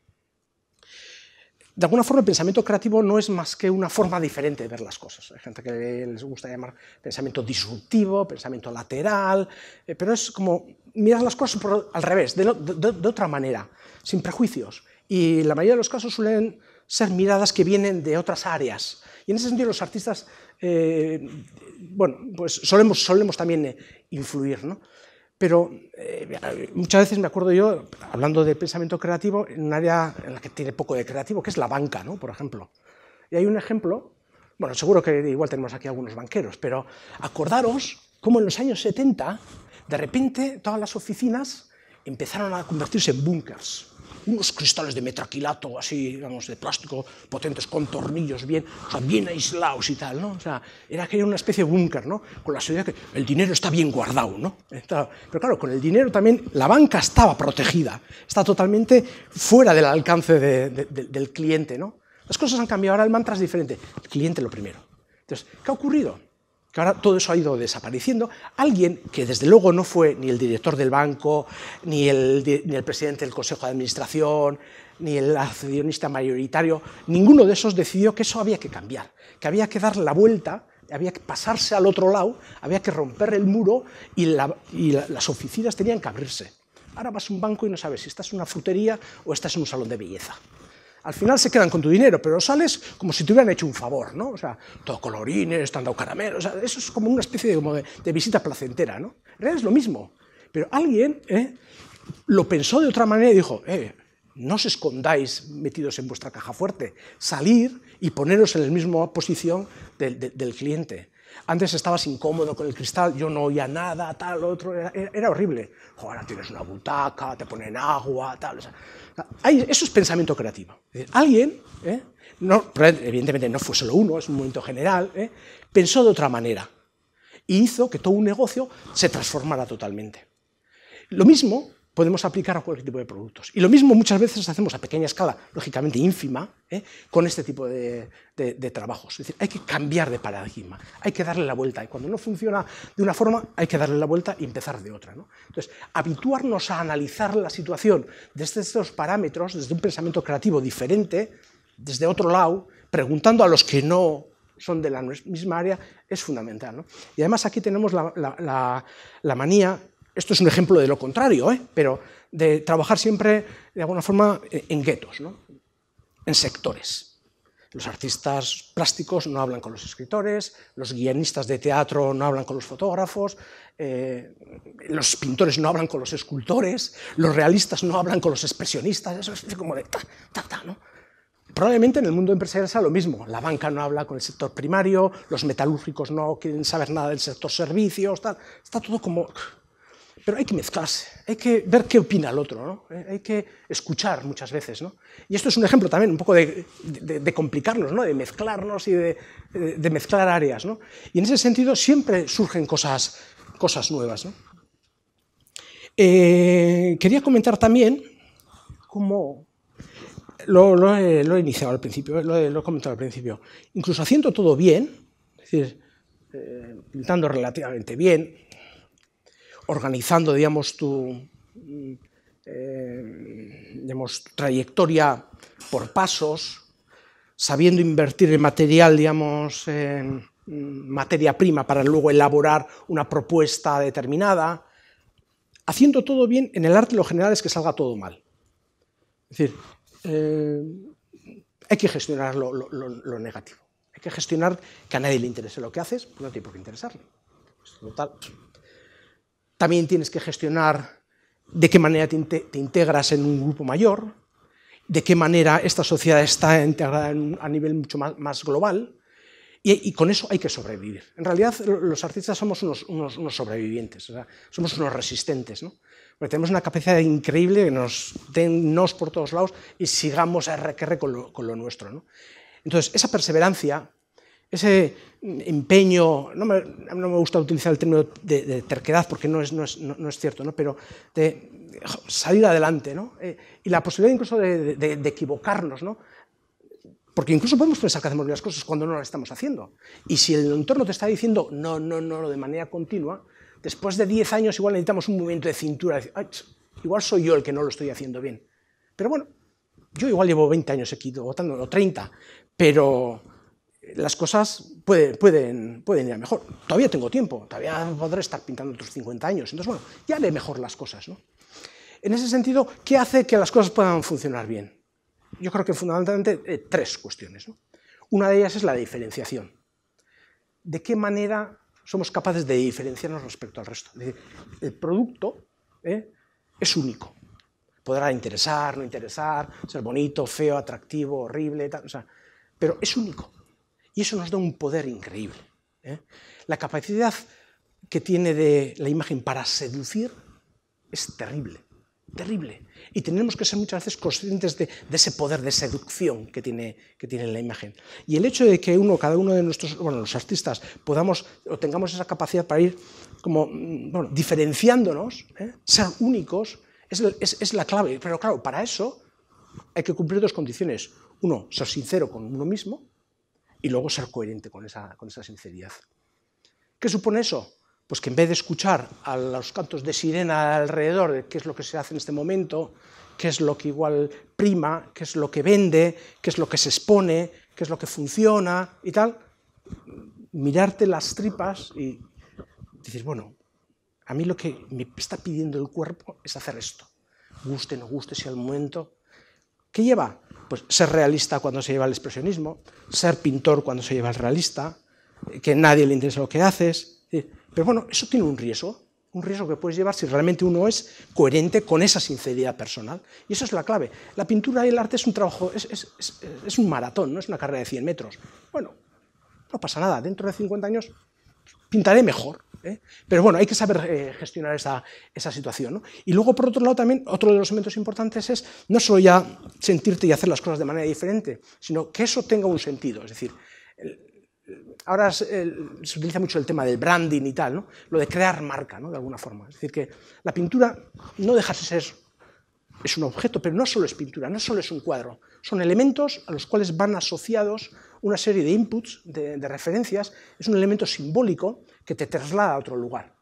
de alguna forma el pensamiento creativo no es más que una forma diferente de ver las cosas. Hay gente que les gusta llamar pensamiento disruptivo, pensamiento lateral, eh, pero es como mirar las cosas al revés, de, otra manera, sin prejuicios. Y la mayoría de los casos suelen ser miradas que vienen de otras áreas. Y en ese sentido los artistas, eh, bueno, pues solemos, solemos también eh, influir, ¿no? pero eh, muchas veces me acuerdo yo, hablando de pensamiento creativo, en un área en la que tiene poco de creativo, que es la banca, por ejemplo. Y hay un ejemplo, bueno, seguro que igual tenemos aquí algunos banqueros, pero acordaros cómo en los años 70, de repente, todas las oficinas empezaron a convertirse en bunkers unos cristales de metraquilato, así, digamos, de plástico, potentes, con tornillos bien, bien aislados y tal, ¿no? O sea, era que era una especie de búnker, ¿no? Con la seguridad que el dinero está bien guardado, ¿no? pero claro, con el dinero también la banca estaba protegida, está totalmente fuera del alcance del cliente, ¿no? Las cosas han cambiado, ahora el mantra es diferente, el cliente lo primero. Entonces, ¿qué ha ocurrido? que ahora todo eso ha ido desapareciendo, alguien que desde luego no fue ni el director del banco, ni el, presidente del Consejo de Administración, ni el accionista mayoritario, ninguno de esos decidió que eso había que cambiar, que había que dar la vuelta, había que pasarse al otro lado, había que romper el muro y, las oficinas tenían que abrirse. Ahora vas a un banco y no sabes si estás en una frutería o estás en un salón de belleza al final se quedan con tu dinero, pero sales como si te hubieran hecho un favor, ¿no? O sea, todo colorines, te dado caramelos, o sea, eso es como una especie de, como de, visita placentera, ¿no? En realidad es lo mismo, pero alguien ¿eh? lo pensó de otra manera y dijo, eh, no os escondáis metidos en vuestra caja fuerte, salir y poneros en la misma posición del cliente. Antes estabas incómodo con el cristal, yo no oía nada, tal, otro, era, horrible. ahora tienes una butaca, te ponen agua, tal. eso es pensamiento creativo. alguien, ¿eh? evidentemente no fue solo uno, es un momento general, ¿eh? pensó de otra manera y hizo que todo un negocio se transformara totalmente. Lo mismo podemos aplicar a cualquier tipo de productos. Y lo mismo muchas veces hacemos a pequeña escala, lógicamente ínfima, ¿eh? con este tipo de, trabajos. Es decir, hay que cambiar de paradigma, hay que darle la vuelta. Y cuando no funciona de una forma, hay que darle la vuelta y empezar de otra. Entonces, habituarnos a analizar la situación desde estos parámetros, desde un pensamiento creativo diferente, desde otro lado, preguntando a los que no son de la misma área, es fundamental. Y además aquí tenemos la manía esto es un ejemplo de lo contrario, ¿eh? pero de trabajar siempre, de alguna forma, en guetos, ¿no? en sectores. Los artistas plásticos no hablan con los escritores, los guionistas de teatro no hablan con los fotógrafos, eh, los pintores no hablan con los escultores, los realistas no hablan con los expresionistas, eso es como de ta, ta, ta, ¿no? Probablemente en el mundo empresarial sea lo mismo. La banca no habla con el sector primario, los metalúrgicos no quieren saber nada del sector servicios, tal. Está todo como pero hay que mezclarse, hay que ver qué opina el otro, eh, hay que escuchar muchas veces. Y esto es un ejemplo también un poco de, complicarnos, de mezclarnos y de, mezclar áreas. Y en ese sentido siempre surgen cosas, cosas nuevas. Eh, quería comentar también cómo... Lo, he, iniciado al principio, lo he, comentado al principio. Incluso haciendo todo bien, es decir, eh, pintando relativamente bien, organizando, digamos, tu, eh, trayectoria por pasos, sabiendo invertir en material, digamos, en materia prima para luego elaborar una propuesta determinada, haciendo todo bien, en el arte lo general es que salga todo mal. Es decir, eh, hay que gestionar lo, negativo. Hay que gestionar que a nadie le interese lo que haces, no tiene por qué interesarle. Pues, total, también tienes que gestionar de qué manera te, integras en un grupo mayor, de qué manera esta sociedad está integrada a nivel mucho más, global. Y, con eso hay que sobrevivir. En realidad, los artistas somos unos, sobrevivientes, somos unos resistentes, Porque tenemos una capacidad increíble que nos den nos por todos lados y sigamos a RQR con lo, nuestro, Entonces, esa perseverancia ese empeño, no me, no me gusta utilizar el término de, terquedad porque no es, no es, no es cierto, pero de salir adelante eh, y la posibilidad incluso de, equivocarnos. Porque incluso podemos pensar que hacemos las cosas cuando no las estamos haciendo. Y si el entorno te está diciendo no, no, no, de manera continua, después de 10 años igual necesitamos un movimiento de cintura. igual soy yo el que no lo estoy haciendo bien. Pero bueno, yo igual llevo 20 años aquí o 30, pero las cosas pueden, ir a mejor. Todavía tengo tiempo, todavía podré estar pintando otros 50 años. Entonces, bueno, ya haré mejor las cosas. En ese sentido, ¿qué hace que las cosas puedan funcionar bien? Yo creo que fundamentalmente eh, tres cuestiones. Una de ellas es la diferenciación. ¿De qué manera somos capaces de diferenciarnos respecto al resto? el producto eh, es único. Podrá interesar, no interesar, ser bonito, feo, atractivo, horrible, pero es único. Y eso nos da un poder increíble. ¿eh? La capacidad que tiene de la imagen para seducir es terrible, terrible. Y tenemos que ser muchas veces conscientes de, ese poder de seducción que tiene, que tiene la imagen. Y el hecho de que uno, cada uno de nuestros, bueno, los artistas, podamos o tengamos esa capacidad para ir como, mm, bueno, diferenciándonos, ¿eh? ser únicos, es la clave. Pero claro, para eso hay que cumplir dos condiciones. Uno, ser sincero con uno mismo y luego ser coherente con esa, con esa sinceridad. ¿Qué supone eso? Pues que en vez de escuchar a los cantos de sirena alrededor de qué es lo que se hace en este momento, qué es lo que igual prima, qué es lo que vende, qué es lo que se expone, qué es lo que funciona y tal, mirarte las tripas y dices, bueno, a mí lo que me está pidiendo el cuerpo es hacer esto. Guste, no guste, sea el momento. ¿Qué lleva? pues, ser realista cuando se lleva el expresionismo, ser pintor cuando se lleva el realista, eh, que nadie le interesa lo que haces. Pero bueno, eso tiene un riesgo, un riesgo que puedes llevar si realmente uno es coherente con esa sinceridad personal. Y eso es la clave. La pintura y el arte es un trabajo, es, es un maratón, no es una carrera de 100 metros. Bueno, no pasa nada, dentro de 50 años pintaré mejor, ¿eh? Pero bueno, hay que saber eh, gestionar esa, esa situación. ¿no? Y luego, por otro lado, también otro de los elementos importantes es no solo ya sentirte y hacer las cosas de manera diferente, sino que eso tenga un sentido. Es decir, ahora se utiliza mucho el tema del branding y tal, ¿no? lo de crear marca, ¿no? de alguna forma. Es decir, que la pintura no de ser. Es un objeto, pero no solo es pintura, no solo es un cuadro. Son elementos a los cuales van asociados una serie de inputs, de, de referencias. Es un elemento simbólico que te traslada a otro lugar.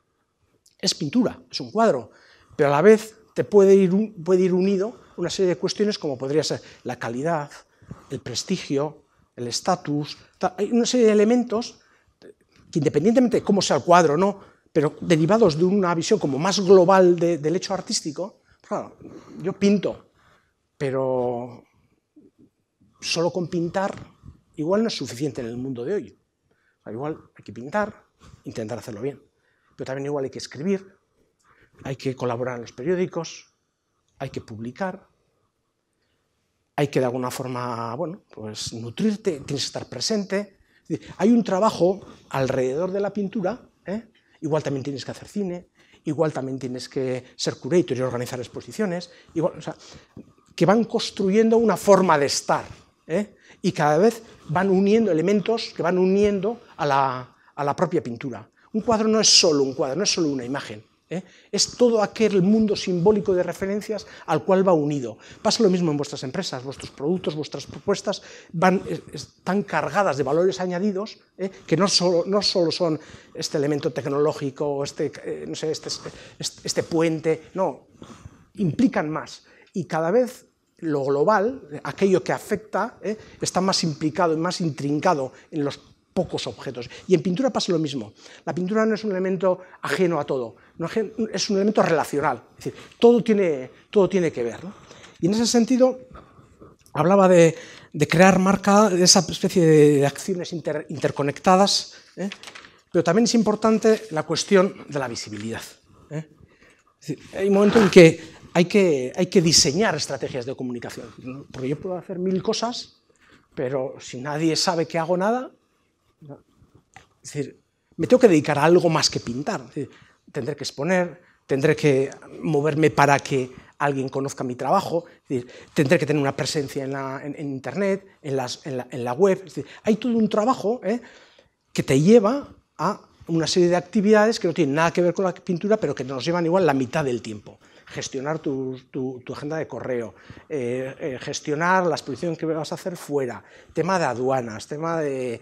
Es pintura, es un cuadro, pero a la vez te puede ir, unido una serie de cuestiones como podría ser la calidad, el prestigio, el estatus, hay una serie de elementos que independientemente de cómo sea el cuadro no, pero derivados de una visión como más global del hecho artístico, yo pinto, pero solo con pintar igual no es suficiente en el mundo de hoy. igual hay que pintar, intentar hacerlo bien. Pero también igual hay que escribir, hay que colaborar en los periódicos, hay que publicar, hay que de alguna forma, bueno, pues nutrirte, tienes que estar presente. hay un trabajo alrededor de la pintura, ¿eh? igual también tienes que hacer cine, igual también tienes que ser curator y organizar exposiciones, que van construyendo una forma de estar ¿eh? y cada vez van uniendo elementos que van uniendo a la, a la propia pintura. Un cuadro no es solo un cuadro, no es solo una imagen. ¿eh? Es todo aquel mundo simbólico de referencias al cual va unido. Pasa lo mismo en vuestras empresas, vuestros productos, vuestras propuestas van, están cargadas de valores añadidos ¿eh? que no solo, no son este elemento tecnológico, este, eh, sé, este, este, este, puente, no, implican más. Y cada vez lo global, aquello que afecta, está más implicado y más intrincado en los pocos objetos. Y en pintura pasa lo mismo. La pintura no es un elemento ajeno a todo, es un elemento relacional. decir, todo tiene, todo tiene que ver. Y en ese sentido, hablaba de, crear marca, de esa especie de, acciones interconectadas, ¿eh? pero también es importante la cuestión de la visibilidad. ¿eh? hay un momento en que hay, que hay que diseñar estrategias de comunicación, porque yo puedo hacer mil cosas, pero si nadie sabe que hago nada, es decir, me tengo que dedicar a algo más que pintar. tendré que exponer, tendré que moverme para que alguien conozca mi trabajo, tendré que tener una presencia en, la, Internet, en, la, web. hay todo un trabajo ¿eh? que te lleva a una serie de actividades que no tienen nada que ver con la pintura, pero que nos llevan igual la mitad del tiempo gestionar tu, agenda de correo, eh, eh, gestionar la exposición que vas a hacer fuera, tema de aduanas, tema de,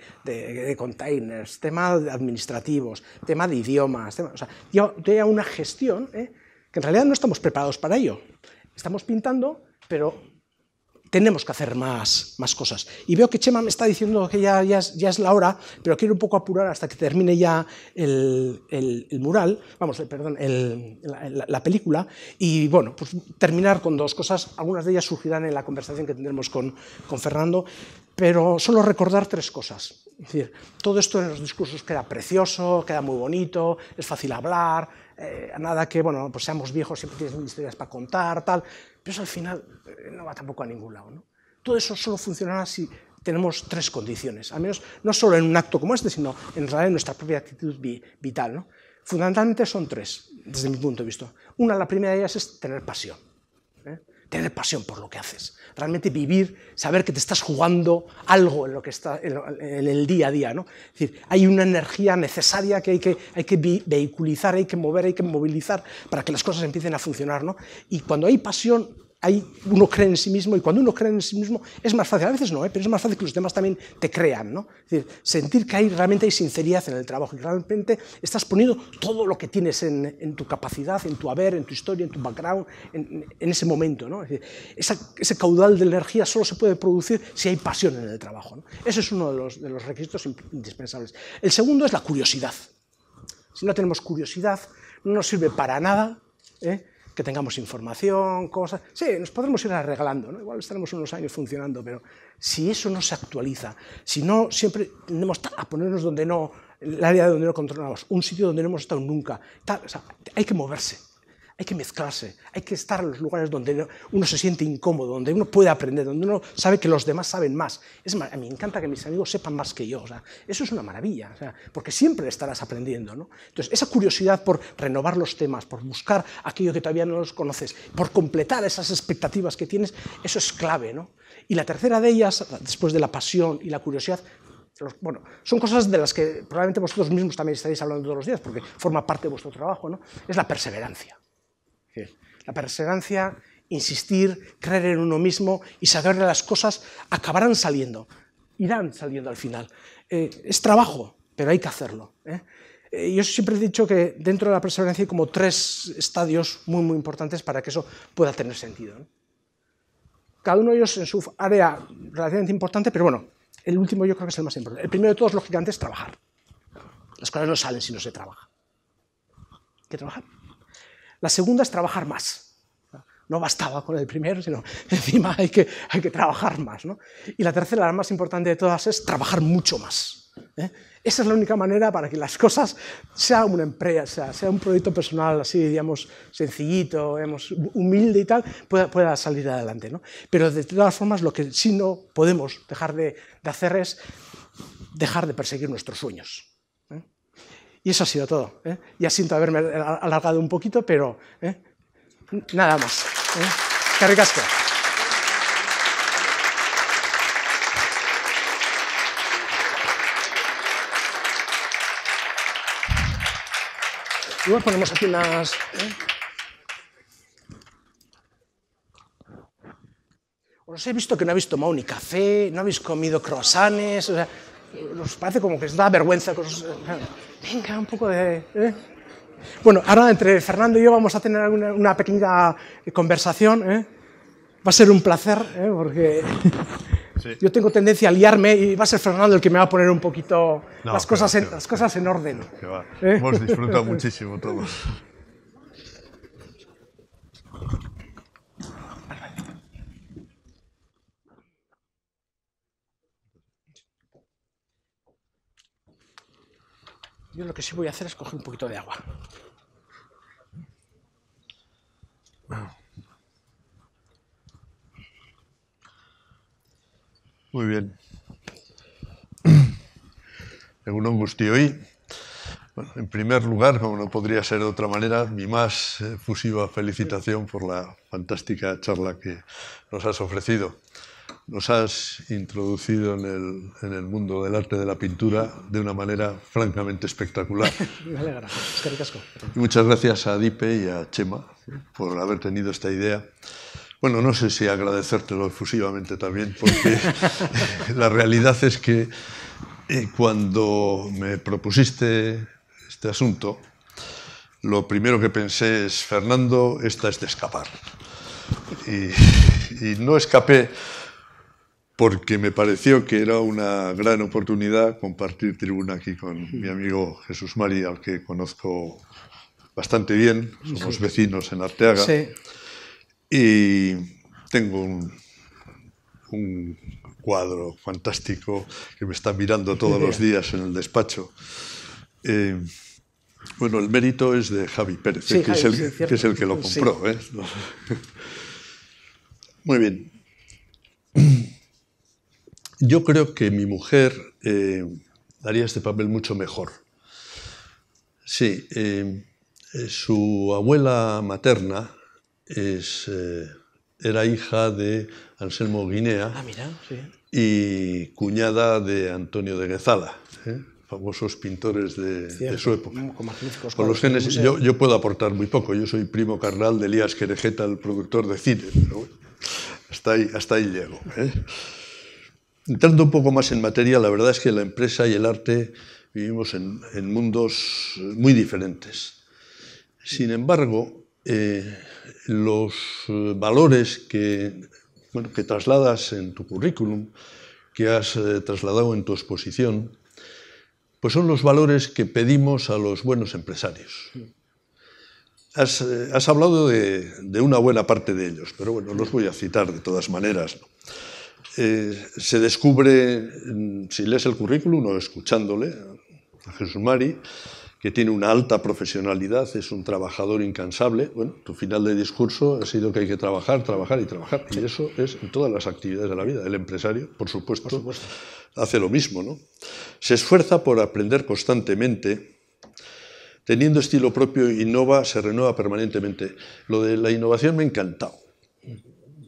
containers, tema de administrativos, tema de idiomas, tema, o sea, una gestión eh, que en realidad no estamos preparados para ello. Estamos pintando, pero tenemos que hacer más, más cosas. Y veo que Chema me está diciendo que ya, ya, es, la hora, pero quiero un poco apurar hasta que termine ya el, mural, vamos, eh, perdón, la, película, y bueno, pues terminar con dos cosas, algunas de ellas surgirán en la conversación que tendremos con, Fernando, pero solo recordar tres cosas. Es decir, todo esto en los discursos queda precioso, queda muy bonito, es fácil hablar, eh, nada que, bueno, pues seamos viejos, siempre tienes historias para contar, tal. Pero eso al final eh, no va tampoco a ningún lado. Todo eso solo funcionará si tenemos tres condiciones, al menos no solo en un acto como este, sino en realidad en nuestra propia actitud vital. ¿no? Fundamentalmente son tres, desde mi punto de vista. Una, la primera de ellas es tener pasión. ¿eh? Tener pasión por lo que haces realmente vivir, saber que te estás jugando algo en, lo que está, en, el día a día. ¿no? decir, hay una energía necesaria que hay que, hay que vehiculizar, hay que mover, hay que movilizar para que las cosas empiecen a funcionar. ¿no? Y cuando hay pasión, hay, uno cree en sí mismo y cuando uno cree en sí mismo es más fácil, a veces no, ¿eh? pero es más fácil que los demás también te crean. ¿no? Es decir, sentir que hay, realmente hay sinceridad en el trabajo y realmente estás poniendo todo lo que tienes en, tu capacidad, en tu haber, en tu historia, en tu background, en, ese momento. ¿no? ese caudal de energía solo se puede producir si hay pasión en el trabajo. Ese es uno de los, de los requisitos indispensables. El segundo es la curiosidad. Si no tenemos curiosidad, no nos sirve para nada. ¿eh? que tengamos información, cosas. Sí, nos podremos ir arreglando, ¿no? igual estaremos unos años funcionando, pero si eso no se actualiza, si no siempre tenemos a ponernos donde no, el área donde no controlamos, un sitio donde no hemos estado nunca, tal, hay que moverse hay que mezclarse, hay que estar en los lugares donde uno se siente incómodo, donde uno puede aprender, donde uno sabe que los demás saben más. Es mí me encanta que mis amigos sepan más que yo, o sea, eso es una maravilla, porque siempre estarás aprendiendo. ¿no? Entonces, esa curiosidad por renovar los temas, por buscar aquello que todavía no los conoces, por completar esas expectativas que tienes, eso es clave. ¿no? Y la tercera de ellas, después de la pasión y la curiosidad, bueno, son cosas de las que probablemente vosotros mismos también estaréis hablando todos los días, porque forma parte de vuestro trabajo, ¿no? es la perseverancia. La perseverancia, insistir, creer en uno mismo y saber de las cosas acabarán saliendo, irán saliendo al final. Eh, es trabajo, pero hay que hacerlo. ¿eh? Eh, yo siempre he dicho que dentro de la perseverancia hay como tres estadios muy, muy importantes para que eso pueda tener sentido. Cada uno de ellos en su área relativamente importante, pero bueno, el último yo creo que es el más importante. El primero de todos, lógicamente, es trabajar. Las cosas no salen si no se trabaja. Hay que trabajar. La segunda es trabajar más. No bastaba con el primero, sino encima hay que, hay que trabajar más. Y la tercera, la más importante de todas, es trabajar mucho más. ¿eh? Esa es la única manera para que las cosas, sea una empresa, sea un proyecto personal así, digamos, sencillito, digamos, humilde y tal, pueda, salir adelante. Pero de todas formas, lo que sí no podemos dejar de hacer es dejar de perseguir nuestros sueños. Y eso ha sido todo. ¿eh? Ya siento haberme alargado un poquito, pero ¿eh? nada más. ¿eh? Carricasco. Igual ponemos aquí unas... ¿eh? Os he visto que no habéis tomado ni café, no habéis comido croissants, o sea, os parece como que os da vergüenza venga, un poco de... ¿eh? Bueno, ahora entre Fernando y yo vamos a tener una, pequeña eh, conversación. ¿eh? Va a ser un placer, porque yo tengo tendencia a liarme y va a ser Fernando el que me va a poner un poquito las, cosas en, las cosas en orden. Que va. Hemos disfrutado muchísimo todos. Yo lo que sí voy a hacer es coger un poquito de agua. Muy bien. Un un y, Bueno, en primer lugar, como no podría ser de otra manera, mi más eh, efusiva felicitación por la fantástica charla que nos has ofrecido nos has introducido en el, en el, mundo del arte de la pintura de una manera francamente espectacular. Me alegra, es Y muchas gracias a Dipe y a Chema por haber tenido esta idea. Bueno, no sé si agradecértelo efusivamente también, porque la realidad es que eh, cuando me propusiste este asunto, lo primero que pensé es, Fernando, esta es de escapar. Y, y no escapé porque me pareció que era una gran oportunidad compartir tribuna aquí con mi amigo Jesús María, al que conozco bastante bien, somos vecinos en Arteaga, y tengo un, cuadro fantástico que me está mirando todos los días en el despacho. Eh, bueno, el mérito es de Javi Pérez, que, es el, que, lo compró. ¿eh? Muy bien yo creo que mi mujer eh, daría este papel mucho mejor. Sí, eh, eh, su abuela materna eh, era hija de Anselmo Guinea ah, y cuñada de Antonio de guezada famosos pintores de, su época. Mm, con los genes, yo, puedo aportar muy poco, yo soy primo carnal de Elías Querejeta, el productor de cine, pero hasta ahí llego. Entrando un poco más en materia, la verdad es que la empresa y el arte vivimos en, mundos eh, muy diferentes. Sin embargo, eh, los eh, valores que, trasladas en tu currículum, que has trasladado en tu exposición, pues son los valores que pedimos a los buenos empresarios. Has, hablado de, una buena parte de ellos, pero bueno, los voy a citar de todas maneras. Eh, se descubre, mm, si lees el currículum o escuchándole, a Jesús Mari, que tiene una alta profesionalidad, es un trabajador incansable. Bueno, tu final de discurso ha sido que hay que trabajar, trabajar y trabajar. Y eso es en todas las actividades de la vida. El empresario, por supuesto, hace lo mismo. ¿no? Se esfuerza por aprender constantemente. Teniendo estilo propio, innova, se renueva permanentemente. Lo de la innovación me ha encantado.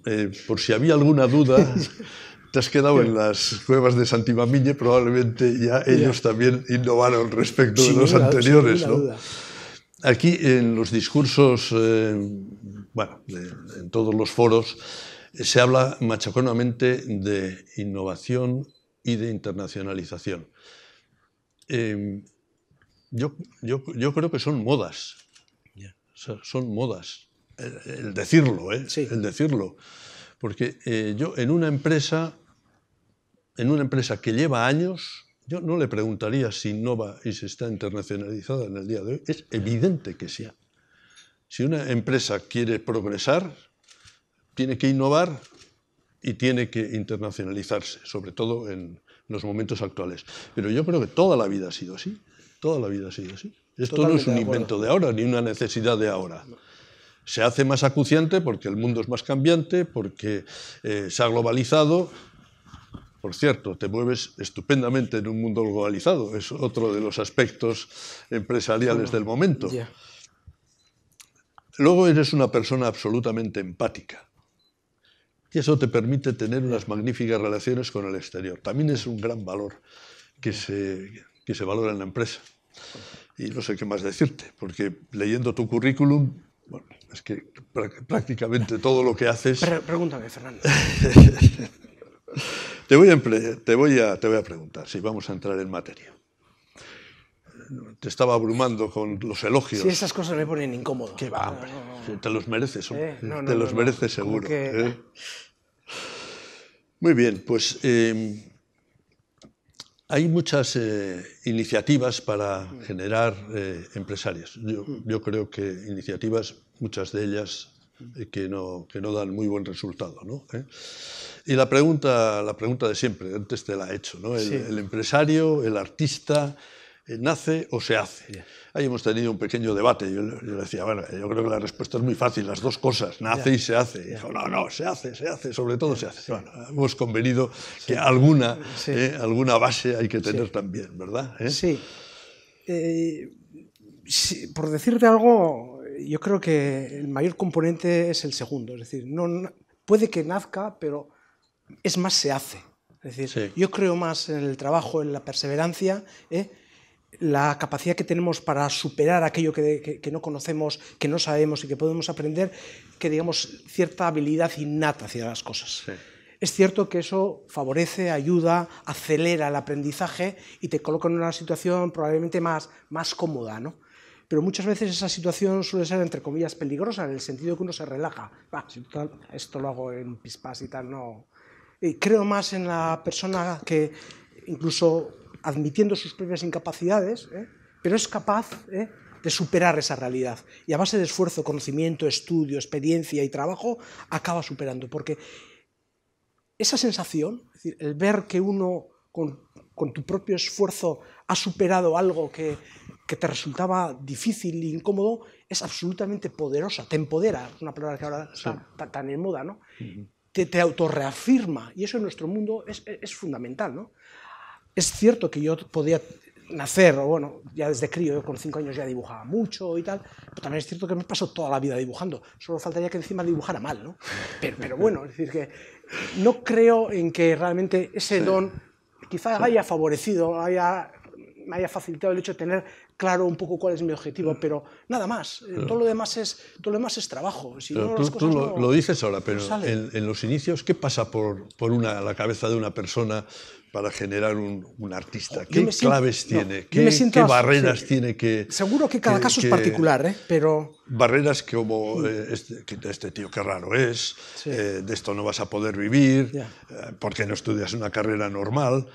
Eh, por si había alguna duda, te has quedado en las cuevas de Santibamiñe, probablemente ya ellos también innovaron respecto de los anteriores. ¿no? Aquí en los discursos, eh, bueno, en todos los foros, eh, se habla machaconamente de innovación y de internacionalización. Em, yo, creo que son modas. son modas el, decirlo, ¿eh? El decirlo. Porque eh, yo en una empresa, en una empresa que lleva años, yo no le preguntaría si innova y si está internacionalizada en el día de hoy. Es evidente que sí. Si una empresa quiere progresar, tiene que innovar y tiene que internacionalizarse, sobre todo en los momentos actuales. Pero yo creo que toda la vida ha sido así. Toda la vida ha sido así. Esto no es un invento de ahora ni una necesidad de ahora se hace más acuciante porque el mundo es más cambiante, porque eh, se ha globalizado. Por cierto, te mueves estupendamente en un mundo globalizado, es otro de los aspectos empresariales del momento. Luego eres una persona absolutamente empática. Y eso te permite tener unas magníficas relaciones con el exterior. También es un gran valor que se, se valora en la empresa. Y no sé qué más decirte, porque leyendo tu currículum, bueno, es que prácticamente todo lo que haces... pregúntame, Fernando. te, voy a te, voy a, te voy a preguntar, si vamos a entrar en materia. Te estaba abrumando con los elogios. Sí, esas cosas me ponen incómodo. Que va, Te los mereces, eh, te los mereces seguro. ¿eh? Muy bien, pues... Em, hay muchas eh, iniciativas para mm. generar empresarios. yo, creo que iniciativas muchas de ellas eh, que no, no dan muy buen resultado. ¿no? ¿Eh? Y la pregunta, la pregunta de siempre, antes te la he hecho, ¿no? el, empresario, el artista, eh, ¿nace o se hace? Ahí hemos tenido un pequeño debate. Yo, le decía, bueno, yo creo que la respuesta es muy fácil, las dos cosas, nace y se hace. no, no, se hace, se hace, sobre todo se hace. hemos convenido que alguna, alguna base hay que tener también, ¿verdad? sí. Por decirte algo, yo creo que el mayor componente es el segundo, es decir, no, puede que nazca, pero es más se hace. Es decir, yo creo más en el trabajo, en la perseverancia, ¿eh? la capacidad que tenemos para superar aquello que, no conocemos, que no sabemos y que podemos aprender, que digamos cierta habilidad innata hacia las cosas. Es cierto que eso favorece, ayuda, acelera el aprendizaje y te coloca en una situación probablemente más, más cómoda, ¿no? pero muchas veces esa situación suele ser, entre comillas, peligrosa, en el sentido que uno se relaja. Ah, esto lo hago en pispas y tal, no. Y creo más en la persona que, incluso admitiendo sus propias incapacidades, ¿eh? pero es capaz ¿eh? de superar esa realidad. Y a base de esfuerzo, conocimiento, estudio, experiencia y trabajo, acaba superando. Porque esa sensación, el ver que uno con tu propio esfuerzo ha superado algo que que te resultaba difícil e incómodo, es absolutamente poderosa, te empodera, es una palabra que ahora está tan en moda, ¿no? te, autorreafirma, y eso en nuestro mundo es, es, fundamental, ¿no? Es cierto que yo podía nacer, o bueno, ya desde crío, con cinco años ya dibujaba mucho y tal, pero también es cierto que me paso toda la vida dibujando, solo faltaría que encima dibujara mal, ¿no? Pero, bueno, es decir, que no creo en que realmente ese don quizás haya favorecido, haya me haya facilitado el hecho de tener claro un poco cuál es mi objetivo, mm. pero nada más. Eh, todo, lo demás es, todo lo demás es trabajo. tú, lo, dices ahora, pero en, los inicios, ¿qué pasa por, por la cabeza de una persona para generar un, artista? Oh, ¿Qué claves tiene? ¿Qué, qué barreras tiene que...? Seguro que cada caso es particular, ¿eh? pero... Barreras como eh, este, este, tío qué raro es, eh, de esto no vas a poder vivir, porque no estudias una carrera normal...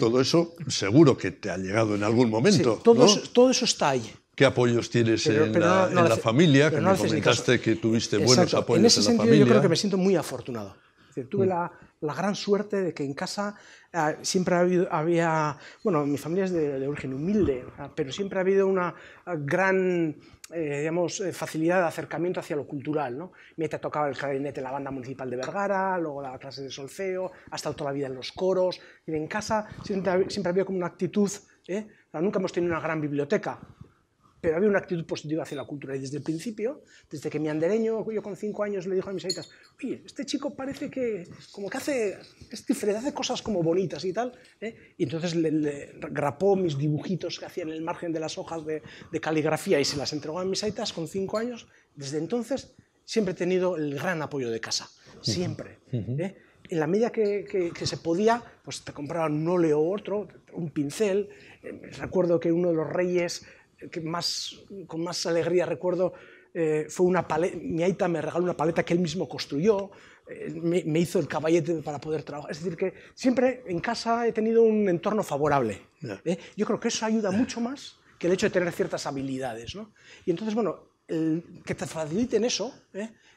Todo eso seguro que te ha llegado en algún momento. todo, eso, todo, eso, está ahí. ¿Qué apoyos tienes en, la, familia? Que me comentaste que tuviste buenos apoyos en, ese en la sentido, Yo creo que me siento muy afortunado. tuve mm. la, la, gran suerte de que en casa ah, siempre ha habido, había, bueno, mi familia es de origen humilde, ah, pero siempre ha habido una ah, gran eh, digamos, eh, facilidad de acercamiento hacia lo cultural. ¿no? Mieta tocaba el clarinete en la banda municipal de Vergara, luego daba clases de solfeo, ha estado toda la vida en los coros. Y en casa siempre, había como una actitud, ¿eh? nunca hemos tenido una gran biblioteca, pero había una actitud positiva hacia la cultura. Y desde el principio, desde que mi andereño, yo con cinco años, le dijo a mis aitas, oye, este chico parece que como que hace, es diferente, hace cosas como bonitas y tal. ¿eh? Y entonces le, grapó mis dibujitos que hacía en el margen de las hojas de, caligrafía y se las entregó a mis aitas con cinco años. Desde entonces siempre he tenido el gran apoyo de casa, siempre. ¿eh? en la medida que, se podía, pues te compraban un óleo u otro, un pincel. Eh, recuerdo que uno de los reyes que más, con más alegría recuerdo eh, fue una paleta, mi aita me regaló una paleta que él mismo construyó, eh, me, hizo el caballete para poder trabajar. Es decir, que siempre en casa he tenido un entorno favorable. ¿eh? Yo creo que eso ayuda mucho más que el hecho de tener ciertas habilidades. ¿no? Y entonces, bueno, que te faciliten eso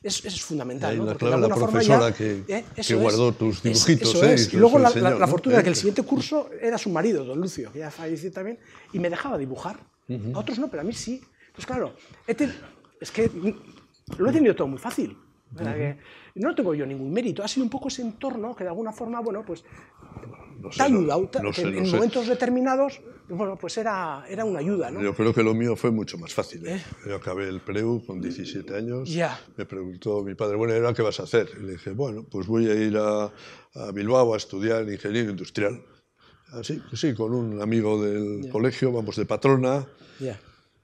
es, es, fundamental. La, profesora que, que, guardó tus dibujitos. y, luego la, la, fortuna es que el siguiente curso era su marido, don Lucio, que ya falleció también, y me dejaba dibujar. A otros no, pero a mí sí. pues claro, este, es que lo he tenido todo muy fácil. que no tengo yo ningún mérito. Ha sido un poco ese entorno que de alguna forma, bueno, pues te ha ayudado. en momentos determinados, bueno, pues era, era una ayuda, Yo creo que lo mío fue mucho más fácil. ¿eh? ¿Eh? Yo acabé el preu con 17 años. ya Me preguntó mi padre, bueno, qué vas a hacer? Y le dije, bueno, pues voy a ir a, a Bilbao a estudiar ingeniería industrial. Ah, sí, con un amigo del colegio, vamos de patrona.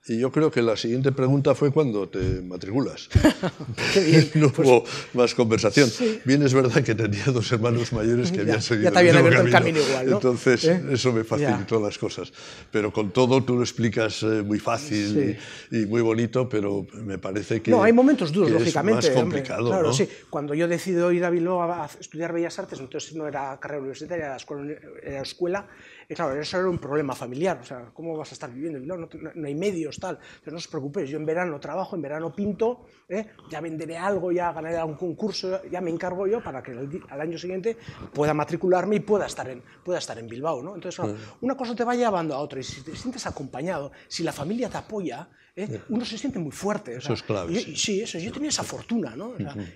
Y yo creo que la siguiente pregunta fue cuando te matriculas. no pues hubo más conversación. Bien, es verdad que tenía dos hermanos mayores que habían seguido ya te habían el, camino. el camino igual, ¿no? Entonces, ¿Eh? eso me facilitó las cosas. Pero con todo, tú lo explicas eh, muy fácil y, muy bonito, pero me parece que. No, hay momentos duros, lógicamente. Es más complicado. claro, sí. Cuando yo decido ir a Bilbao a estudiar Bellas Artes, entonces no era carrera universitaria, escuela, era escuela claro, eso era un problema familiar, o sea, ¿cómo vas a estar viviendo? No, Bilbao? no hay medios, tal. Pero no os preocupéis, yo en verano trabajo, en verano pinto, ¿eh? ya venderé algo, ya ganaré un concurso, ya me encargo yo para que al año siguiente pueda matricularme y pueda estar en, pueda estar en Bilbao, ¿no? Entonces, mm. una cosa te va llevando a otra y si te sientes acompañado, si la familia te apoya, ¿eh? uno se siente muy fuerte. eso es clave. sí. eso, yo tenía esa fortuna, ¿no?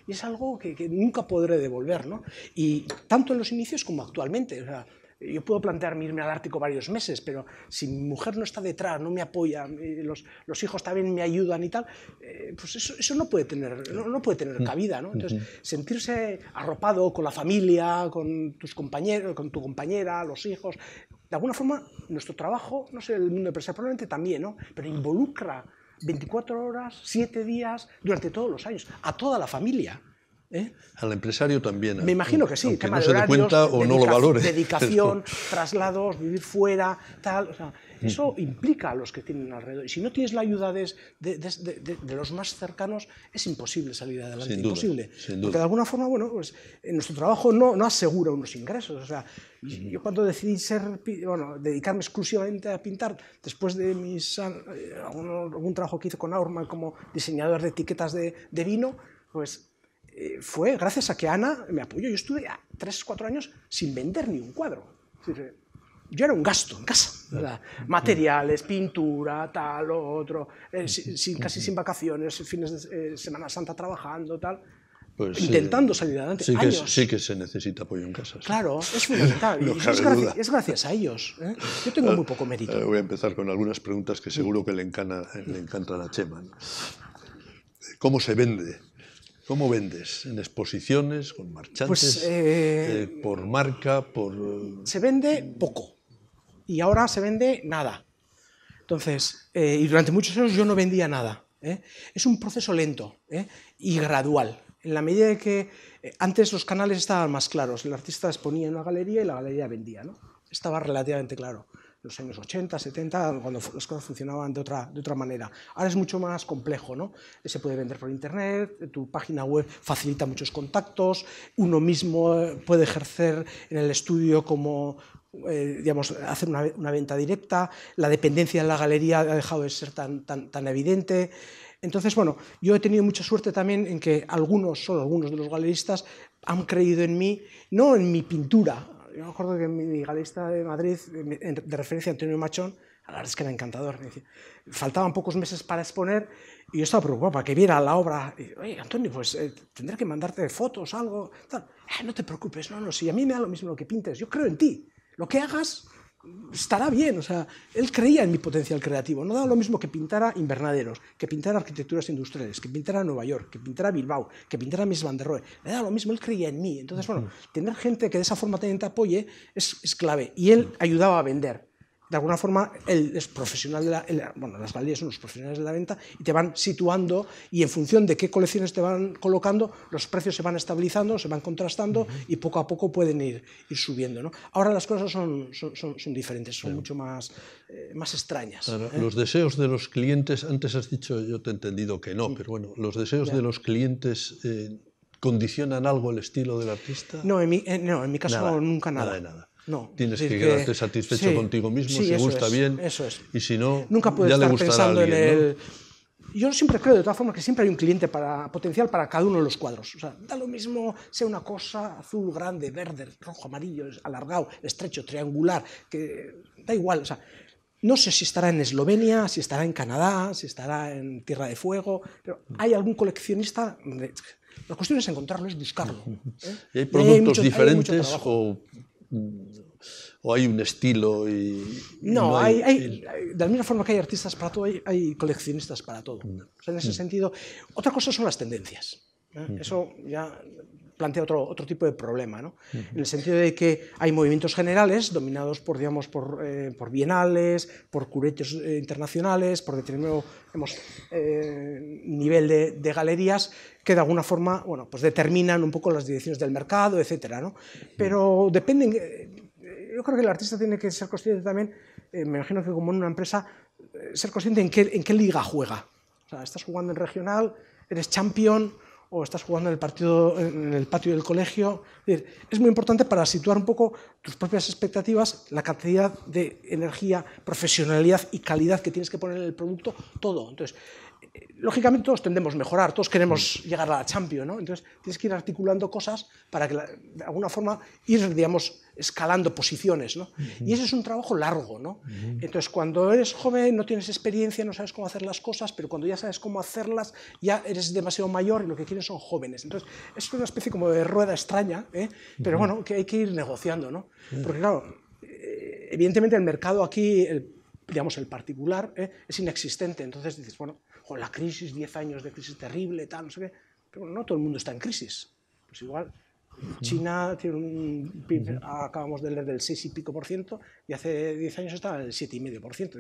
Y es algo que, que, nunca podré devolver, ¿no? Y tanto en los inicios como actualmente, o sea, yo puedo plantearme irme al Ártico varios meses, pero si mi mujer no está detrás, no me apoya, eh, los, hijos también me ayudan y tal, eh, pues eso, no puede tener, no, puede tener mm. cabida. ¿no? Entonces, mm-hmm. sentirse arropado con la familia, con tus compañeros, con tu compañera, los hijos, de alguna forma nuestro trabajo, no sé, el mundo empresarial probablemente también, ¿no? pero involucra 24 horas, 7 días, durante todos los años, a toda la familia. ¿Eh? Al empresario también. Me imagino que sí. que no se cuenta o no lo valore. Dedicación, traslados, vivir fuera, tal. Mm. eso implica a los que tienen alrededor. Y si no tienes la ayuda de, los más cercanos, es imposible salir adelante. imposible. Porque de alguna forma, bueno, pues, nuestro trabajo no, asegura unos ingresos. O sea, yo cuando decidí ser, bueno, dedicarme exclusivamente a pintar, después de mis, eh, algún, trabajo que hice con AURMA como diseñador de etiquetas de, vino, pues eh, fue gracias a que Ana me apoyó. Yo estuve a 3, años sin vender ni un cuadro. yo era un gasto en casa. Materiales, pintura, tal, o otro, eh, sin, casi sin vacaciones, fines de eh, Semana Santa trabajando, tal. Pues, intentando salir adelante. Sí que, se necesita apoyo en casa. Claro, es fundamental. es, gracias, a ellos. Yo tengo muy poco mérito. voy a empezar con algunas preguntas que seguro que le, encana, le encantan a Chema. ¿Cómo se vende ¿Cómo vendes? ¿En exposiciones, con marchantes, pues, eh, eh, por marca, por...? Se vende poco y ahora se vende nada. Entonces, eh, y durante muchos años yo no vendía nada. Es un proceso lento y gradual. En la medida de que antes los canales estaban más claros, el artista exponía en una galería y la galería vendía, ¿no? Estaba relativamente claro los años 80, 70, cuando las cosas funcionaban de otra, de otra manera. Ahora es mucho más complejo, ¿no? Se puede vender por Internet, tu página web facilita muchos contactos, uno mismo eh, puede ejercer en el estudio como, eh, digamos, hacer una, venta directa, la dependencia de la galería ha dejado de ser tan, tan, tan evidente. Entonces, bueno, yo he tenido mucha suerte también en que algunos, solo algunos de los galeristas, han creído en mí, no en mi pintura, yo me acuerdo que mi, galerista de Madrid, de referencia Antonio Machón, la verdad es que era encantador. Faltaban pocos meses para exponer y yo estaba preocupado para que viera la obra. Y, Oye, Antonio, pues eh, tendré que mandarte fotos, algo. Tal. Ah, no te preocupes, no, no, si a mí me da lo mismo lo que pintes, yo creo en ti. Lo que hagas, estará bien. O sea, él creía en mi potencial creativo. No daba lo mismo que pintara invernaderos, que pintara arquitecturas industriales, que pintara Nueva York, que pintara Bilbao, que pintara Miss Van der Rohe. daba lo mismo, él creía en mí. Entonces, bueno, tener gente que de esa forma te apoye es clave. Y él ayudaba a vender de alguna forma, el, es profesional de bueno, las galerías son los profesionales de la venta y te van situando y en función de qué colecciones te van colocando, los precios se van estabilizando, se van contrastando y poco a poco pueden ir, subiendo. ¿no? Ahora las cosas son, son, diferentes, son mucho más, eh, más extrañas. ¿eh? Los deseos de los clientes, antes has dicho, yo te he entendido que no, pero bueno, los deseos de los clientes... Eh, ¿Condicionan algo el estilo del artista? No, en mi, no, en mi caso nunca nada, de nada. Tienes que quedarte satisfecho contigo mismo, si gusta bien. Eso es. Y si no, Nunca puedes estar pensando en el. Yo siempre creo, de todas formas, que siempre hay un cliente para, potencial para cada uno de los cuadros. da lo mismo sea una cosa azul, grande, verde, rojo, amarillo, alargado, estrecho, triangular, que da igual. O sea, no sé si estará en Eslovenia, si estará en Canadá, si estará en Tierra de Fuego, pero hay algún coleccionista. La cuestión es encontrarlo, es buscarlo. ¿eh? ¿Y hay productos diferentes o Mm. o hai un estilo e no, no hai, hai, hai da mesma forma que hai artistas para todo, hai, hai coleccionistas para todo. Mm. O sea, en ese mm. sentido, outra cosa son as tendencias. ¿eh? Mm. Eso ya plantea otro, otro tipo de problema, ¿no? en el sentido de que hay movimientos generales dominados por, digamos, por, eh, por bienales, por curetes eh, internacionales, por determinado eh, nivel de, galerías que de alguna forma bueno, pues determinan un poco las direcciones del mercado, etc. ¿no? Pero dependen, yo creo que el artista tiene que ser consciente también, me imagino que como en una empresa, ser consciente en qué, en qué liga juega. O sea, estás jugando en regional, eres campeón, o estás jugando en el, partido, en el patio del colegio. Es muy importante para situar un poco tus propias expectativas, la cantidad de energía, profesionalidad y calidad que tienes que poner en el producto, todo. Entonces, lógicamente todos tendemos a mejorar, todos queremos llegar a la Champions, ¿no? Entonces tienes que ir articulando cosas para que, de alguna forma, ir, digamos, escalando posiciones, ¿no? Y ese es un trabajo largo, ¿no? Entonces cuando eres joven no tienes experiencia, no sabes cómo hacer las cosas, pero cuando ya sabes cómo hacerlas ya eres demasiado mayor y lo que quieres son jóvenes. Entonces es una especie como de rueda extraña, ¿eh? pero bueno, que hay que ir negociando, ¿no? Porque claro, eh, evidentemente el mercado aquí, digamos, el particular, ¿eh? es inexistente. Entonces dices, bueno con la crisis, 10 años de crisis terrible, tal, no sé qué. Pero no todo el mundo está en crisis. Pues igual, China tiene un PIB, acabamos de leer del 6 y pico por ciento, y hace 10 años estaba en el 7 y medio por ciento.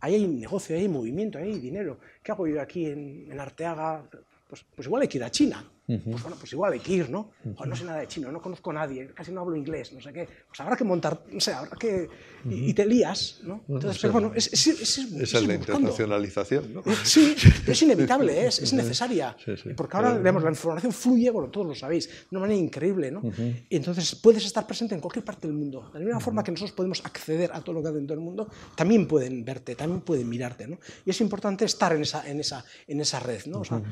Ahí hay negocio, ahí hay movimiento, ahí hay dinero. ¿Qué ha yo aquí en, Arteaga? Pues, pues igual hay que ir a China. Pues bueno, pues igual hay que ir, ¿no? no sé nada de chino, no conozco a nadie, casi no hablo inglés, no sé qué. Pues habrá que montar, no sé, habrá que... Y te lías, ¿no? Entonces, bueno, es, es, es, es internacionalización, ¿no? Sí, es inevitable, es, necesaria. Porque ahora, digamos, la información fluye, bueno, todos lo sabéis, de una manera increíble, ¿no? Y entonces puedes estar presente en cualquier parte del mundo. De la misma forma que nosotros podemos acceder a todo lo que hay dentro del mundo, también pueden verte, también pueden mirarte, ¿no? Y es importante estar en esa, en esa, en esa red, ¿no? O sea,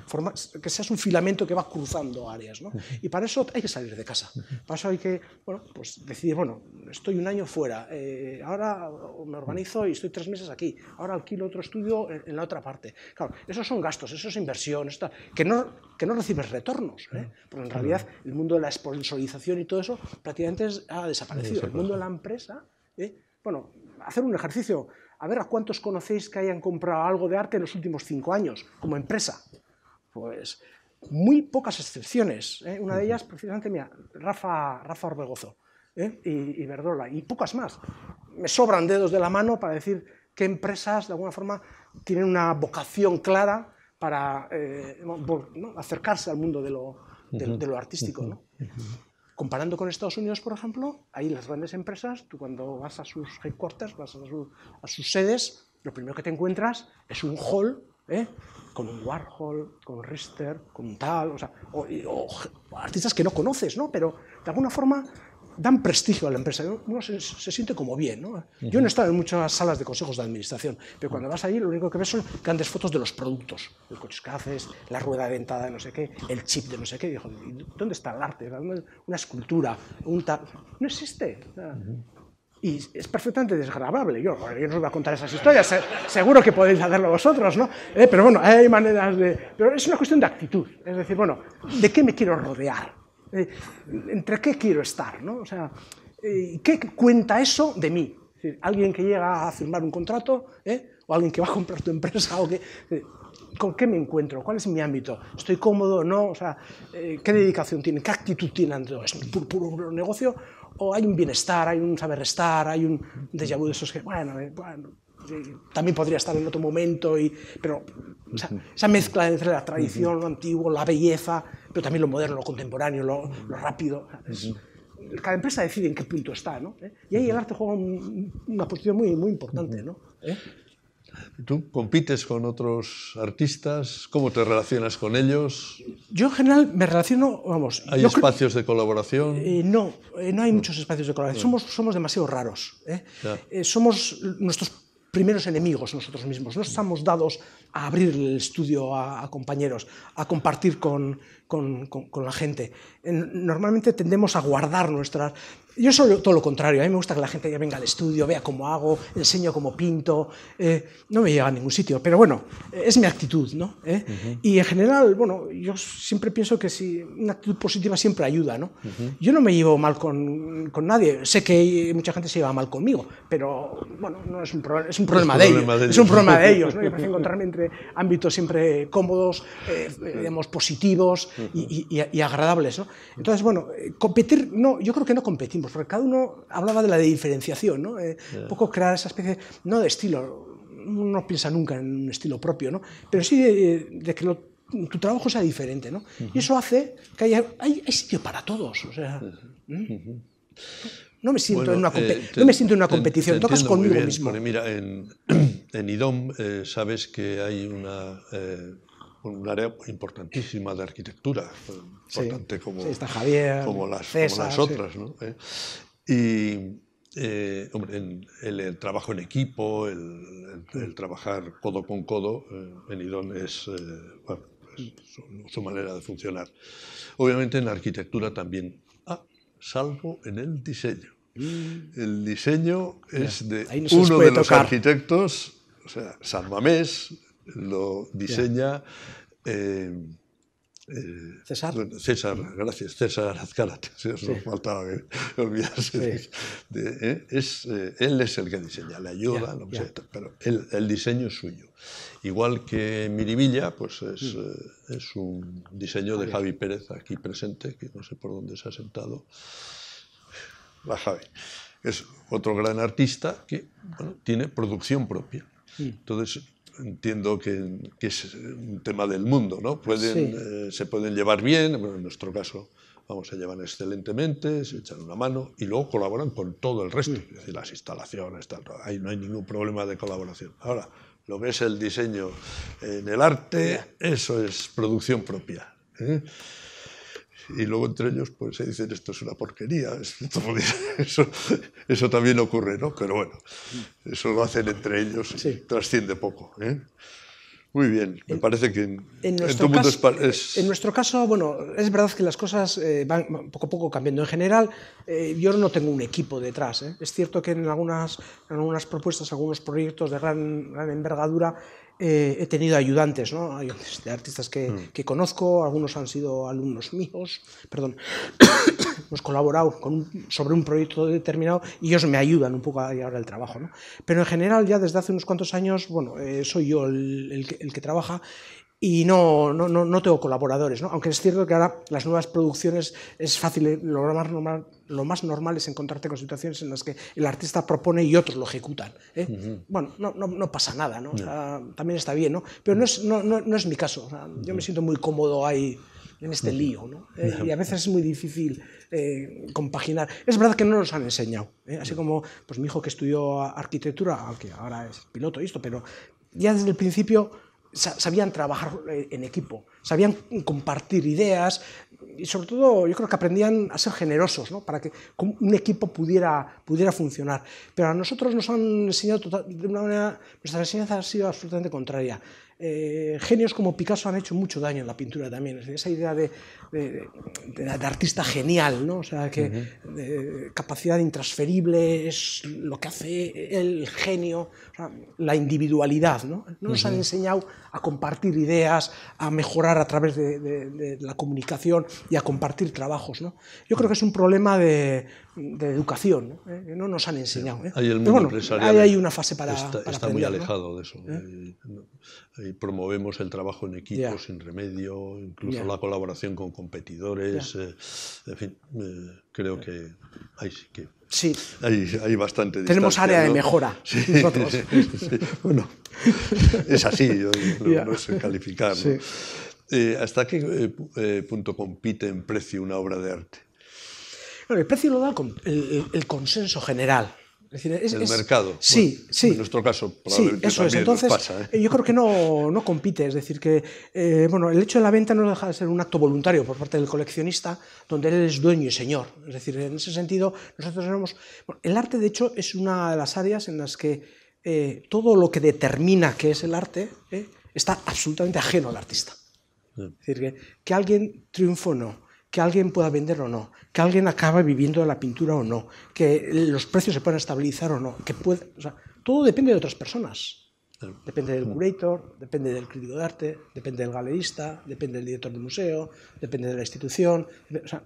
que seas un filamento que va a usando áreas. ¿no? Y para eso hay que salir de casa. Para eso hay que bueno, pues decidir, bueno, estoy un año fuera, eh, ahora me organizo y estoy tres meses aquí, ahora alquilo otro estudio en, la otra parte. Claro, esos son gastos, eso es inversión, que, no, que no recibes retornos, ¿eh? porque en realidad el mundo de la sponsorización y todo eso prácticamente ha desaparecido. El mundo de la empresa, ¿eh? bueno, hacer un ejercicio, a ver a cuántos conocéis que hayan comprado algo de arte en los últimos cinco años como empresa. Pues muy pocas excepciones. ¿eh? Una de ellas, precisamente, mira, Rafa, Rafa Orbegozo ¿eh? y, Verdola, y pocas más. Me sobran dedos de la mano para decir qué empresas, de alguna forma, tienen una vocación clara para eh, acercarse al mundo de lo, artístico. Comparando con Estados Unidos, por ejemplo, ahí las grandes empresas, tú cuando vas a sus headquarters, vas a sus sedes, lo primero que te encuentras es un hall ¿eh? con un Warhol, con Richter, con un tal, o, sea, artistas que no conoces, ¿no? Pero de alguna forma dan prestigio a la empresa, uno se, siente como bien, ¿no? Yo no he estado en muchas salas de consejos de administración, pero cuando vas allí lo único que ves son grandes fotos de los productos, el coche que haces, la rueda dentada de no sé qué, el chip de no sé qué, ¿dónde está el arte? Una escultura, un tal... No existe y es perfectamente desgrabable. Eh, yo, no os voy a contar esas historias, seguro que podéis hacerlo vosotros, ¿no? Eh, pero bueno, hay maneras de... Pero es una cuestión de actitud, es decir, bueno, ¿de qué me quiero rodear? Eh, ¿Entre qué quiero estar? ¿no? O sea, ¿qué cuenta eso de mí? alguien que llega a firmar un contrato, o alguien que va a comprar tu empresa, o que... ¿Con qué me encuentro? ¿Cuál es mi ámbito? ¿Estoy cómodo no? O sea, ¿qué dedicación tiene? ¿Qué actitud tiene ante todo? ¿Es puro negocio o hay un bienestar, hay un saber estar, hay un déjà de esos que, bueno, eh, también podría estar en otro momento, y, pero esa mezcla entre la tradición, lo antiguo, la belleza, pero también lo moderno, lo contemporáneo, lo, rápido. cada empresa decide en qué punto está, ¿no? ¿Eh? Y ahí el arte juega una posición muy, muy importante, ¿no? ¿Eh? ¿Tú compites con otros artistas? ¿Cómo te relacionas con ellos? Yo en general me relaciono, vamos... ¿Hay espacios de colaboración? Eh, no, eh, no hay muchos espacios de colaboración. Somos, somos demasiado raros. ¿eh? somos nuestros primeros enemigos nosotros mismos. No estamos dados a abrir el estudio a, compañeros, a compartir con, la gente. normalmente tendemos a guardar nuestras... Yo soy todo lo contrario. A mí me gusta que la gente ya venga al estudio, vea cómo hago, enseño cómo pinto. Eh, no me llega a ningún sitio, pero bueno, es mi actitud, ¿no? Eh, y en general, bueno, yo siempre pienso que si una actitud positiva siempre ayuda, ¿no? Yo no me llevo mal con, con, nadie. Sé que mucha gente se lleva mal conmigo, pero bueno, no es un, problema es un problema, de, ellos. Es un problema de ellos, ¿no? Yo encontrarme entre ámbitos siempre cómodos, eh, digamos, positivos y, y, agradables, ¿no? Entonces, bueno, competir, no, yo creo que no competir porque cada uno hablaba de la diferenciación, ¿no? Eh, un poco crear esa especie, no de estilo, uno no piensa nunca en un estilo propio, ¿no? Pero sí de, que tu trabajo sea diferente, ¿no? Y eso hace que haya, hay, sitio para todos, o sea... No me siento en una, me siento una competición, tocas conmigo mismo. mira, en, IDOM eh, sabes que hay una eh, un área importantísima de arquitectura, eh, importante como, Javier, como, las, otras. Y, el, trabajo en equipo, el, trabajar codo con codo eh, en Idón es, eh, su, manera de funcionar. Obviamente en la arquitectura también, ah, salvo en el diseño. Mm. El diseño es de uno de los arquitectos, o sea, San Mamés, lo diseña eh, eh, César. César, gracias, César Azcárate, faltaba es, él es el que diseña, le ayuda, pero el diseño es suyo. Igual que Miribilla, pues es, mm. eh, un diseño de Javi Pérez aquí presente, que no sé por dónde se ha sentado. La Javi es otro gran artista que tiene producción propia. Mm. Entonces, entiendo que, es un tema del mundo, ¿no? Pueden, eh, se pueden llevar bien, en nuestro caso, vamos, a llevar excelentemente, se echan una mano y luego colaboran con todo el resto, es decir, las instalaciones, tal, ahí no hay ningún problema de colaboración. Ahora, lo que es el diseño en el arte, eso es producción propia. ¿eh? y luego entre ellos pues se dicen esto es una porquería, esto, eso, eso, también ocurre, ¿no? Pero bueno, eso lo hacen entre ellos y trasciende poco. ¿eh? Muy bien, me parece que en, nuestro caso, nuestro caso, bueno, es verdad que las cosas eh, van poco a poco cambiando. En general, eh, yo no tengo un equipo detrás. ¿eh? Es cierto que en algunas, en algunas propuestas, algunos proyectos de gran, gran envergadura, eh, he tenido ayudantes, ¿no? de artistas mm. que, conozco, algunos han sido alumnos míos, perdón, hemos colaborado sobre un proyecto determinado y ellos me ayudan un poco a llevar el trabajo, Pero en general ya desde hace unos cuantos años, bueno, eh, soy yo el que trabaja y no, no, no, tengo colaboradores, ¿no? aunque es cierto que ahora las nuevas producciones es fácil, eh, lo más normal, lo más normal es encontrarte con situaciones en las que el artista propone y otros lo ejecutan. ¿eh? Bueno, no, no, no, pasa nada, ¿no? también está bien, ¿no? pero no es, no, es mi caso, yo me siento muy cómodo ahí en este lío, ¿no? Eh, y a veces es muy difícil compaginar. Es verdad que no nos han enseñado, así como pues mi hijo que estudió arquitectura, aunque ahora es piloto y esto, pero ya desde el principio sabían trabajar eh, en equipo, sabían compartir ideas y sobre todo yo creo que aprendían a ser generosos para que un equipo pudiera, pudiera funcionar. Pero a nosotros nos han enseñado tota, de una manera, nuestra enseñanza ha sido absolutamente contraria. Eh, genios como Picasso han hecho mucho daño en la pintura también. esa idea de, artista genial, ¿no? O sea, que capacidad intransferible es lo que hace el genio, la individualidad, ¿no? nos han enseñado a compartir ideas, a mejorar a través de, la comunicación y a compartir trabajos, Yo creo que es un problema de, educación, ¿no? Eh, no nos han enseñado. ¿eh? Hay una fase para. Está, está muy alejado de eso. Eh, promovemos el trabajo en equipo sin remedio, incluso la colaboración con competidores. Eh, en fin, eh, creo que hay sí que. Hay, bastante Tenemos área de mejora bueno, es así, yo no, sé calificar. ¿Hasta qué punto compite en precio una obra de arte? el precio lo da el consenso general el mercado. Sí, sí. En nuestro caso, probablemente sí, eso Entonces, ¿eh? yo creo que no, compite. Es decir, que eh, bueno, el hecho de la venta no deja de ser un acto voluntario por parte del coleccionista, donde él es dueño y señor. Es decir, en ese sentido, nosotros el arte, de hecho, es una de las áreas en las que eh, todo lo que determina que es el arte está absolutamente ajeno al artista. Mm. Es decir, que, que alguien triunfo o no que alguien pueda vender o no, que alguien acabe viviendo de la pintura o no, que los precios se puedan estabilizar o no, que puede, o sea, todo depende de otras personas. Depende del curator, depende del crítico de arte, depende del galerista, depende del director del museo, depende de la institución. O sea,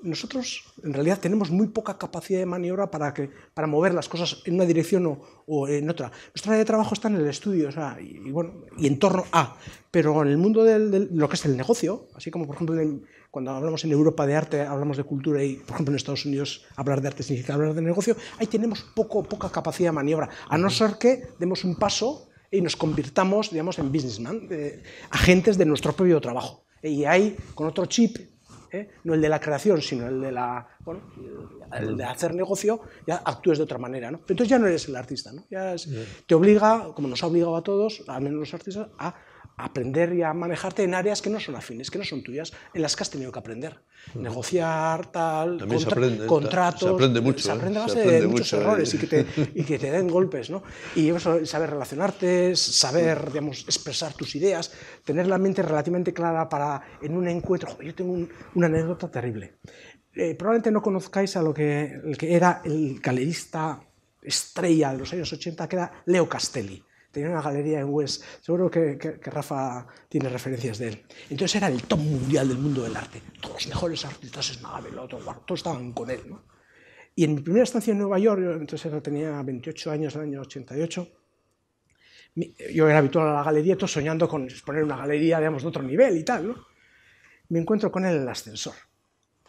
nosotros en realidad tenemos muy poca capacidad de maniobra para, que, para mover las cosas en una dirección o, en otra. Nuestra área de trabajo está en el estudio o sea, y, bueno, y en torno a, pero en el mundo de lo que es el negocio, así como por ejemplo en, cuando hablamos en Europa de arte, hablamos de cultura y, por ejemplo, en Estados Unidos hablar de arte significa hablar de negocio. Ahí tenemos poco, poca capacidad de maniobra, a no ser que demos un paso y nos convirtamos, digamos, en businessman, agentes de nuestro propio trabajo. Y ahí, con otro chip, ¿eh? no el de la creación, sino el de, la, bueno, el de hacer negocio, ya actúes de otra manera. ¿no? entonces ya no eres el artista, ¿no? ya te obliga, como nos ha obligado a todos, al menos los artistas, a aprender y a manejarte en áreas que no son afines, que no son tuyas, en las que has tenido que aprender. Mm. Negociar, tal, contratos. Se aprende mucho. Se ¿eh? aprende, de muchos errores y, que te, den golpes. ¿no? Y saber relacionarte, saber digamos, expresar tus ideas, tener la mente relativamente clara para en un encuentro. Yo tengo una anécdota terrible. Eh, probablemente no conozcáis a lo que, que era el galerista estrella de los años 80, que era Leo Castelli tenía una galería en West, seguro que, Rafa tiene referencias de él. Entonces era el top mundial del mundo del arte. Todos los mejores artistas, Esmagabel, otro, todos estaban con él. ¿no? Y en mi primera estancia en Nueva York, yo entonces tenía 28 años, en el año 88, yo era habitual a la galería, todo soñando con exponer una galería, digamos, de otro nivel y tal, ¿no? Me encuentro con él en el ascensor.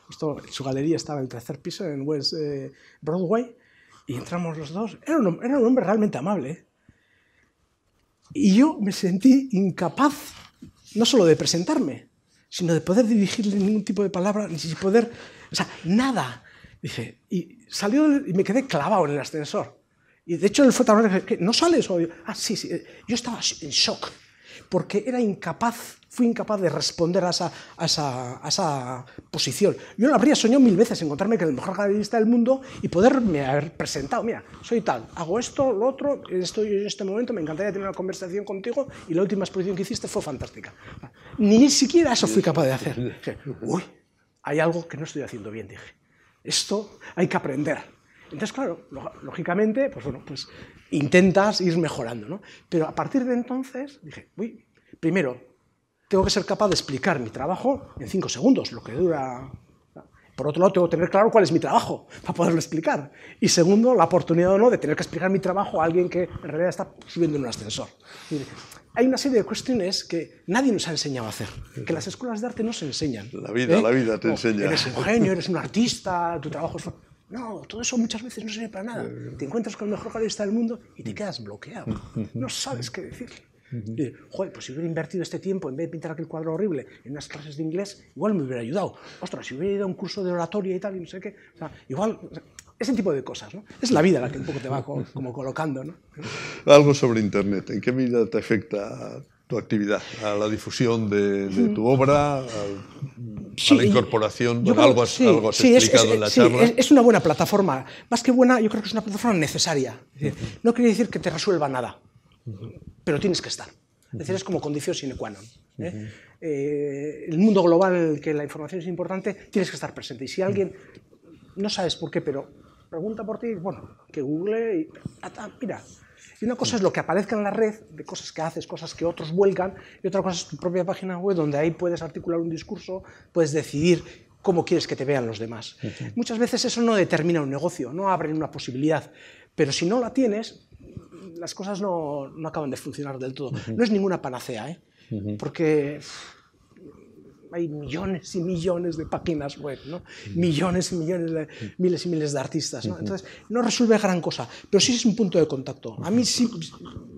Justo su galería estaba en el tercer piso, en West eh, Broadway, y entramos los dos. Era un, era un hombre realmente amable, ¿eh? Y yo me sentí incapaz, no solo de presentarme, sino de poder dirigirle ningún tipo de palabra, ni poder, o sea, nada. dice y salió y me quedé clavado en el ascensor. Y de hecho el fotógrafo que no sales hoy. Ah, sí, sí. Yo estaba en shock porque era incapaz fui incapaz de responder a esa, a esa, a esa posición. Yo no habría soñado mil veces encontrarme con el mejor galerista del mundo y poderme haber presentado, mira, soy tal, hago esto, lo otro, estoy en este momento, me encantaría tener una conversación contigo y la última exposición que hiciste fue fantástica. Ni siquiera eso fui capaz de hacer. Dije, uy, hay algo que no estoy haciendo bien, dije. Esto hay que aprender. Entonces, claro, lógicamente, pues bueno, pues intentas ir mejorando, ¿no? Pero a partir de entonces dije, uy, primero, tengo que ser capaz de explicar mi trabajo en cinco segundos, lo que dura. Por otro lado, tengo que tener claro cuál es mi trabajo para poderlo explicar. Y segundo, la oportunidad o no de tener que explicar mi trabajo a alguien que en realidad está subiendo en un ascensor. Hay una serie de cuestiones que nadie nos ha enseñado a hacer, que las escuelas de arte no se enseñan. La vida, ¿Eh? la vida te oh, enseña. Eres un genio, eres un artista, tu trabajo es... No, todo eso muchas veces no sirve para nada. Te encuentras con el mejor galerista del mundo y te quedas bloqueado. No sabes qué decirle joder, pues si hubiera invertido este tiempo en vez de pintar aquel cuadro horrible en unas clases de inglés, igual me hubiera ayudado. Ostras, si hubiera ido a un curso de oratoria y tal, no sé qué. O sea, igual, ese tipo de cosas, ¿no? Es la vida la que un poco te va como colocando, ¿no? Algo sobre Internet. ¿En qué medida te afecta tu actividad, a la difusión de, mm. tu obra, a, la incorporación, bueno, algo, has, algo explicado es, en la charla. Es, es, una buena plataforma, más que buena, yo creo que es una plataforma necesaria. no quiere decir que te resuelva nada pero tienes que estar. Es decir, es como condición sine qua non. ¿eh? Eh, el mundo global en el que la información es importante, tienes que estar presente. Y si alguien, no sabes por qué, pero pregunta por ti, bueno, que google y... Ah, ah, mira, y una cosa es lo que aparezca en la red, de cosas que haces, cosas que otros vuelcan, y otra cosa es tu propia página web, donde ahí puedes articular un discurso, puedes decidir cómo quieres que te vean los demás. Muchas veces eso no determina un negocio, no abre una posibilidad, pero si no la tienes, las cosas no, acaban de funcionar del todo. No es ninguna panacea, ¿eh? porque hay millones y millones de páginas web, ¿no? millones y millones, de, miles y miles de artistas. ¿no? Entonces, no resuelve gran cosa, pero sí es un punto de contacto. A mí sí,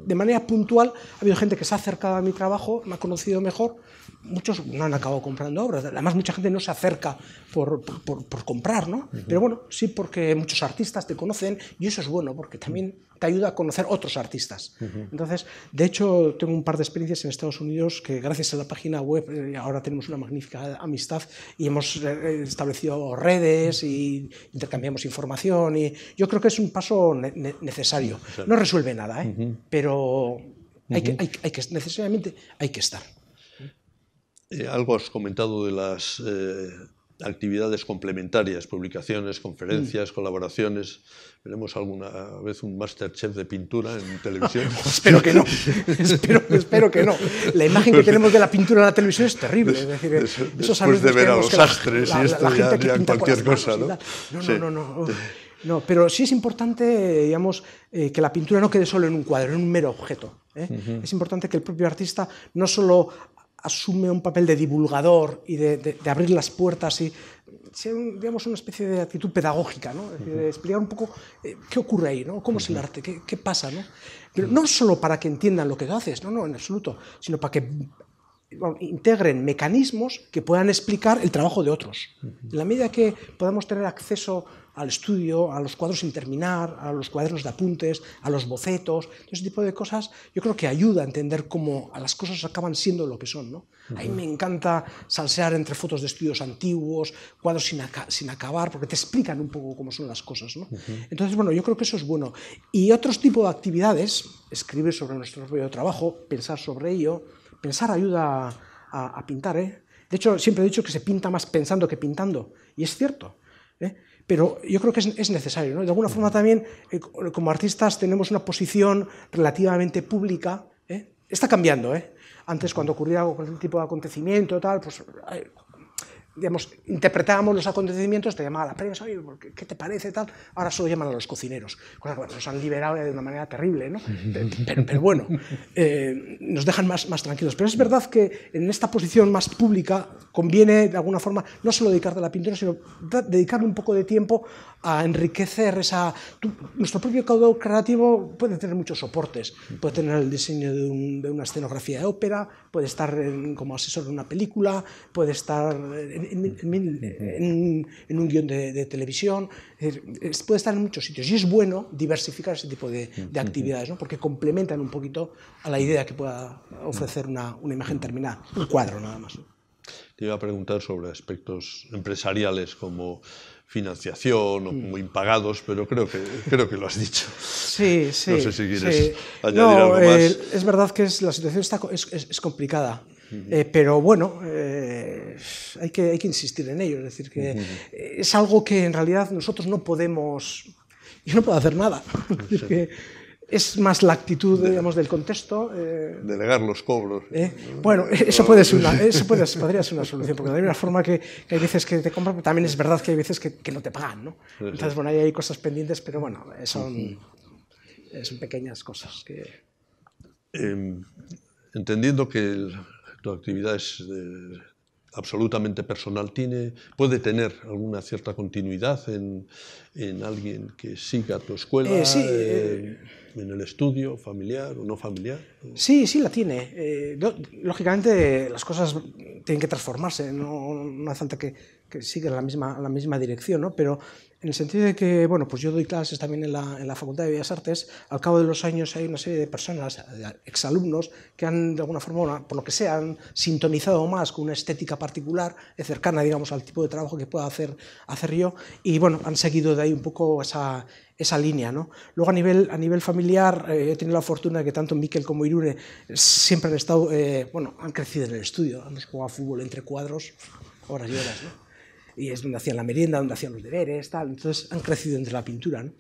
de manera puntual, ha habido gente que se ha acercado a mi trabajo, me ha conocido mejor, muchos no han acabado comprando obras. Además, mucha gente no se acerca por, por, comprar, ¿no? Pero bueno, sí porque muchos artistas te conocen y eso es bueno porque también te ayuda a conocer otros artistas. Entonces, de hecho, tengo un par de experiencias en Estados Unidos que gracias a la página web eh, ahora tenemos una magnífica amistad y hemos eh, establecido redes y intercambiamos información y yo creo que es un paso necesario. No resuelve nada, ¿eh? Pero hay que, hay que, necesariamente hay que estar. Eh, algo has comentado de las eh, actividades complementarias, publicaciones, conferencias, mm. colaboraciones. Veremos alguna vez un Masterchef de pintura en televisión. espero que no, espero, que no. La imagen que tenemos de la pintura en la televisión es terrible. Es decir, de ver a los astres y esto ya, cualquier cosa, ¿no? No, ¿no? no, pero sí es importante, digamos, eh, que la pintura no quede solo en un cuadro, en un mero objeto. Es importante que el propio artista no solo asume un papel de divulgador y de, abrir las puertas y digamos, una especie de actitud pedagógica, ¿no? de explicar un poco eh, qué ocurre ahí, ¿no? ¿Cómo es el arte? ¿Qué, pasa, ¿no? Pero no solo para que entiendan lo que haces, no, no, en absoluto, sino para que integren mecanismos que puedan explicar el trabajo de otros. En la medida que podamos tener acceso al estudio, a los cuadros sin terminar, a los cuadernos de apuntes, a los bocetos, ese tipo de cosas, yo creo que ayuda a entender cómo las cosas acaban siendo lo que son. ¿no? A mí me encanta salsear entre fotos de estudios antiguos, cuadros sin, sin acabar, porque te explican un poco cómo son las cosas. Entonces, bueno, yo creo que eso es bueno. Y otros tipos de actividades, escribir sobre nuestro propio trabajo, pensar sobre ello, pensar ayuda a, pintar. ¿eh? De hecho, siempre he dicho que se pinta más pensando que pintando, y es cierto. ¿eh? pero yo creo que es, necesario. ¿no? De alguna forma también, eh, como artistas, tenemos una posición relativamente pública. ¿eh? Está cambiando, ¿eh? Antes, cuando ocurría algún tipo de acontecimiento, tal, pues eh, digamos, interpretábamos los acontecimientos, te llamaba la prensa, oye, ¿qué te parece? tal Ahora solo llaman a los cocineros. Cosa que, nos han liberado de una manera terrible, ¿no? Pero, bueno, eh, nos dejan más, más tranquilos. Pero es verdad que en esta posición más pública conviene, de alguna forma, no solo dedicarte a la pintura, sino dedicarle un poco de tiempo a enriquecer esa... nuestro propio caudal creativo puede tener muchos soportes. Puede tener el diseño de, una escenografía de ópera, puede estar como asesor de una película, puede estar... En, en, un guión de, televisión, puede estar en muchos sitios. Y es bueno diversificar ese tipo de, actividades, porque complementan un poquito a la idea que pueda ofrecer una, imagen terminada, un cuadro nada más. Te iba a preguntar sobre aspectos empresariales como financiación o como impagados, pero creo que, creo que lo has dicho. Sí, sí. No sé si quieres añadir algo es verdad que es, la situación es complicada. Eh, pero bueno, eh, hay, que, hay que insistir en ello. Es decir, que eh, es algo que en realidad nosotros no podemos. Yo no puedo hacer nada. es, más la actitud, del contexto. delegar los cobros. Bueno, eso, puede ser podría ser una solución, porque de una forma que, hay veces que te compran, pero también es verdad que hay veces que, no te pagan, ¿no? Entonces, bueno, ahí hay cosas pendientes, pero bueno, son, pequeñas cosas que em, entendiendo que el, tu actividad es eh, absolutamente personal, tiene, puede tener alguna cierta continuidad en, en alguien que siga tu escuela, eh, eh, en el estudio, familiar o no familiar. Sí, sí la tiene. lógicamente las cosas tienen que transformarse, no, no hace falta que, que siga la misma, la misma dirección, ¿no? pero en el sentido de que, bueno, pues yo doy clases también en la, Facultad de Bellas Artes, al cabo de los años hay una serie de personas, exalumnos, que han, de alguna forma, por lo que sea, han sintonizado más con una estética particular, eh, cercana, digamos, al tipo de trabajo que pueda hacer, hacer yo, y bueno, han seguido de ahí un poco esa, línea. ¿no? Luego a nivel, a nivel familiar eh, he tenido la fortuna de que tanto Miquel como Irune siempre han estado, eh, bueno, han crecido en el estudio, han jugado a fútbol entre cuadros, horas y horas. ¿no? y es donde hacían la merienda, donde hacían los deberes, tal. Entonces han crecido entre la pintura, ¿no?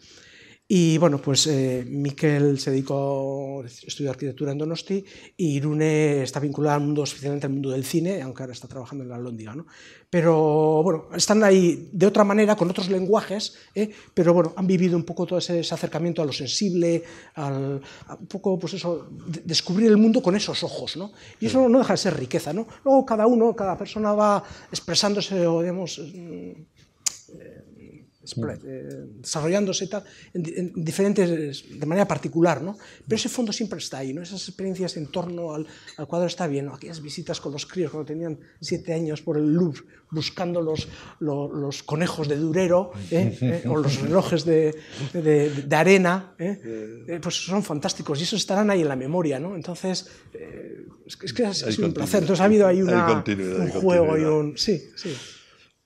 Y bueno, pues eh, Miquel se dedicó, estudiar arquitectura en Donosti y Irune está vinculada al especialmente al mundo del cine, aunque ahora está trabajando en la Lóndiga. ¿no? Pero bueno, están ahí de otra manera, con otros lenguajes, ¿eh? pero bueno, han vivido un poco todo ese, acercamiento a lo sensible, al, a un poco, pues eso, descubrir el mundo con esos ojos, ¿no? Y eso no deja de ser riqueza, ¿no? Luego cada uno, cada persona va expresándose, digamos Mm. Eh, desarrollándose en, diferentes, de manera particular, ¿no? Pero ese fondo siempre está ahí, ¿no? Esas experiencias en torno al, cuadro está bien, Aquellas visitas con los críos cuando tenían siete años por el Louvre buscando los, los, conejos de Durero ¿eh? ¿Eh? o los relojes de, arena, pues son fantásticos y esos estarán ahí en la memoria, ¿no? Entonces, es, que es, un placer. Entonces ha habido ahí un juego y un... Sí, sí.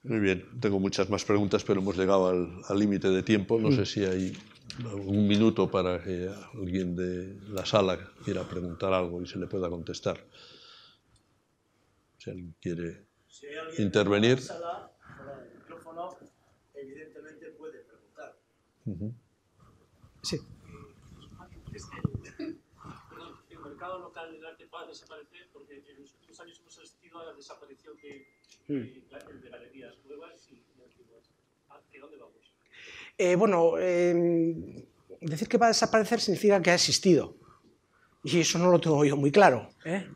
Muy bien, tengo muchas más preguntas, pero hemos llegado al límite de tiempo. No sé mm. si hay un minuto para que alguien de la sala quiera preguntar algo y se le pueda contestar. Si alguien quiere si hay alguien intervenir. De la sala, fuera micrófono, evidentemente puede preguntar. Sí. Eh, el mercado local del arte va a desaparecer porque en los últimos años hemos asistido a la desaparición de Mm. Eh, bueno, em, decir que va a desaparecer significa que ha existido. Y eso no lo tengo yo muy claro. ¿Eh?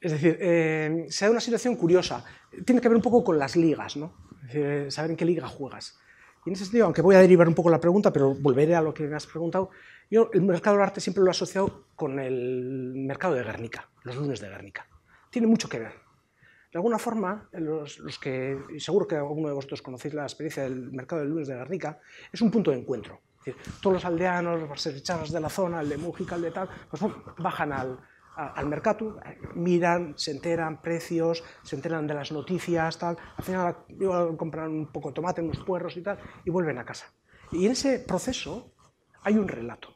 Es decir, em, se da una situación curiosa. Tiene que ver un poco con las ligas, ¿no? Es decir, eh, saber en qué liga juegas. Y en ese sentido, aunque voy a derivar un poco la pregunta, pero volveré a lo que me has preguntado, yo el mercado del arte siempre lo he asociado con el mercado de Guernica, los lunes de Guernica. Tiene mucho que ver. De alguna forma, los, que, seguro que alguno de vosotros conocéis la experiencia del mercado del lunes de Rica, es un punto de encuentro. todos los aldeanos, los barcelichavas de la zona, el de Mújica, el de tal, pues bajan al, mercado, miran, se enteran precios, se enteran de las noticias, tal. Al final compran un poco de tomate, unos puerros y tal, y vuelven a casa. Y en ese proceso hay un relato.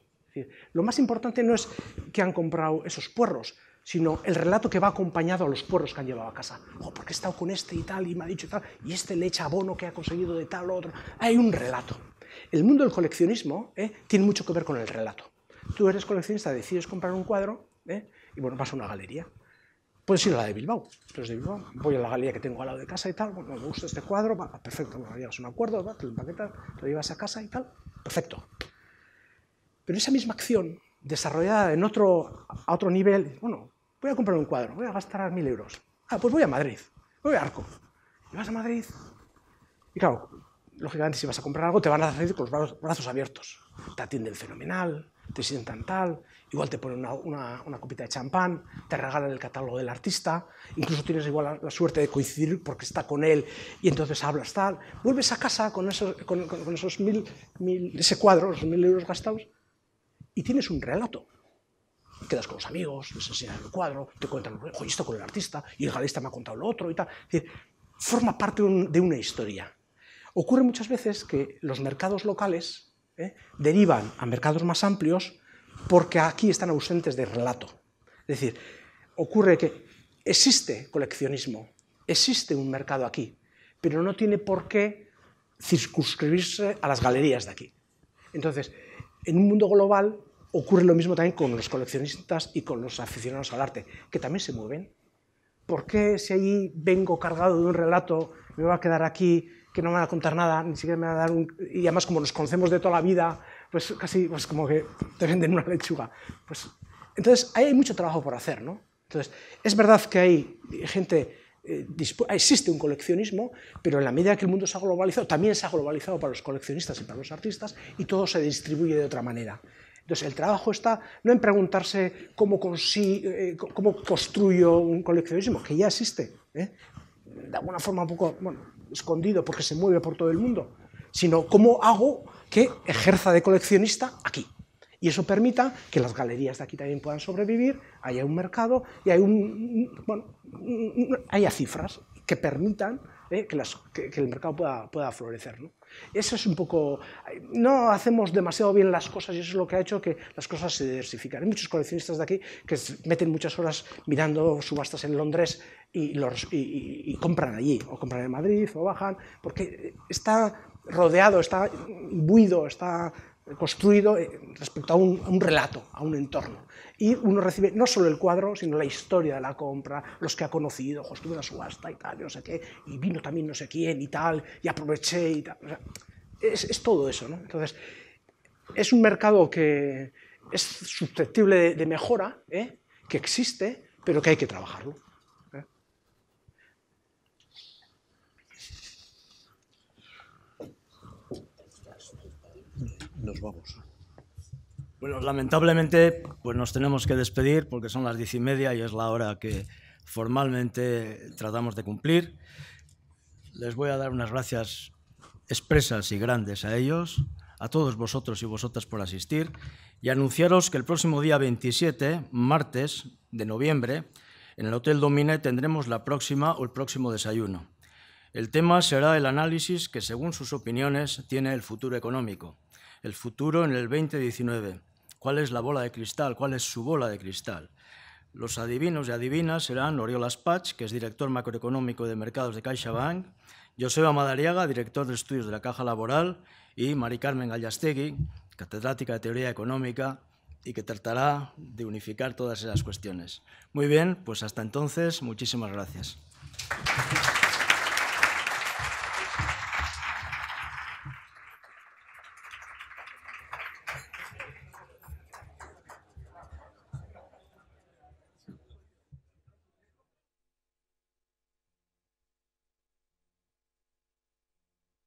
lo más importante no es que han comprado esos puerros, sino el relato que va acompañado a los porros que han llevado a casa. Oh, porque he estado con este y tal, y me ha dicho tal, y este le echa abono que ha conseguido de tal o otro. Hay un relato. El mundo del coleccionismo eh, tiene mucho que ver con el relato. Tú eres coleccionista, decides comprar un cuadro, eh, y bueno, vas a una galería. Puede ir la de Bilbao, entonces de Bilbao. Voy a la galería que tengo al lado de casa y tal, bueno, me gusta este cuadro, perfecto, llegas a un acuerdo, te lo lo llevas a casa y tal, perfecto. Pero esa misma acción desarrollada en otro, a otro nivel, bueno, voy a comprar un cuadro, voy a gastar mil euros. Ah, pues voy a Madrid, voy a Arco. Y vas a Madrid. Y claro, lógicamente si vas a comprar algo te van a hacer con los brazos, abiertos. Te atienden fenomenal, te sientan tal, igual te ponen una, copita de champán, te regalan el catálogo del artista, incluso tienes igual la, suerte de coincidir porque está con él y entonces hablas tal. Vuelves a casa con esos, mil, ese cuadro, los mil euros gastados, y tienes un relato quedas con los amigos, les enseñan el cuadro, te cuentan, oye, esto con el artista, y el galerista me ha contado lo otro y tal. Es decir, forma parte de una historia. Ocurre muchas veces que los mercados locales ¿eh? derivan a mercados más amplios porque aquí están ausentes de relato. Es decir, ocurre que existe coleccionismo, existe un mercado aquí, pero no tiene por qué circunscribirse a las galerías de aquí. Entonces, en un mundo global ocurre lo mismo también con los coleccionistas y con los aficionados al arte, que también se mueven. ¿Por qué si allí vengo cargado de un relato, me va a quedar aquí, que no me van a contar nada, ni siquiera me van a dar un... Y además como nos conocemos de toda la vida, pues casi pues como que te venden una lechuga. Pues, entonces, ahí hay mucho trabajo por hacer, ¿no? Entonces, es verdad que hay gente, eh, existe un coleccionismo, pero en la medida que el mundo se ha globalizado, también se ha globalizado para los coleccionistas y para los artistas, y todo se distribuye de otra manera. Entonces, el trabajo está no en preguntarse cómo, consigo, eh, cómo construyo un coleccionismo, que ya existe, ¿eh? de alguna forma un poco bueno, escondido porque se mueve por todo el mundo, sino cómo hago que ejerza de coleccionista aquí. Y eso permita que las galerías de aquí también puedan sobrevivir, haya un mercado y hay un, haya cifras que permitan ¿eh? que, el mercado pueda, pueda florecer. ¿no? Eso es un poco... No hacemos demasiado bien las cosas y eso es lo que ha hecho que las cosas se diversifican. Hay muchos coleccionistas de aquí que meten muchas horas mirando subastas en Londres y, compran allí, o compran en Madrid, o bajan, porque está rodeado, está buido, está construido eh, respecto a un relato, a un entorno y uno recibe no solo el cuadro, sino la historia de la compra, los que ha conocido, ojo, estuve la subasta y tal, no sé qué, y vino también no sé quién y tal, y aproveché y tal. es, todo eso, ¿no? Entonces, es un mercado que es susceptible de, mejora, ¿eh? que existe, pero que hay que trabajarlo. ¿eh? Nos vamos. Bueno, lamentablemente pues nos tenemos que despedir porque son las diez y media y es la hora que formalmente tratamos de cumplir. Les voy a dar unas gracias expresas y grandes a ellos, a todos vosotros y vosotras por asistir y anunciaros que el próximo día 27, martes de noviembre, en el Hotel Domine tendremos la próxima o el próximo desayuno. El tema será el análisis que, según sus opiniones, tiene el futuro económico, el futuro en el 2019 ¿Cuál es la bola de cristal? ¿Cuál es su bola de cristal? Los adivinos y adivinas serán Oriol Aspach, que es director macroeconómico de mercados de CaixaBank, Joseba Madariaga, director de estudios de la Caja Laboral, y Mari Carmen Gallastegui, catedrática de Teoría Económica y que tratará de unificar todas esas cuestiones. Muy bien, pues hasta entonces, muchísimas gracias.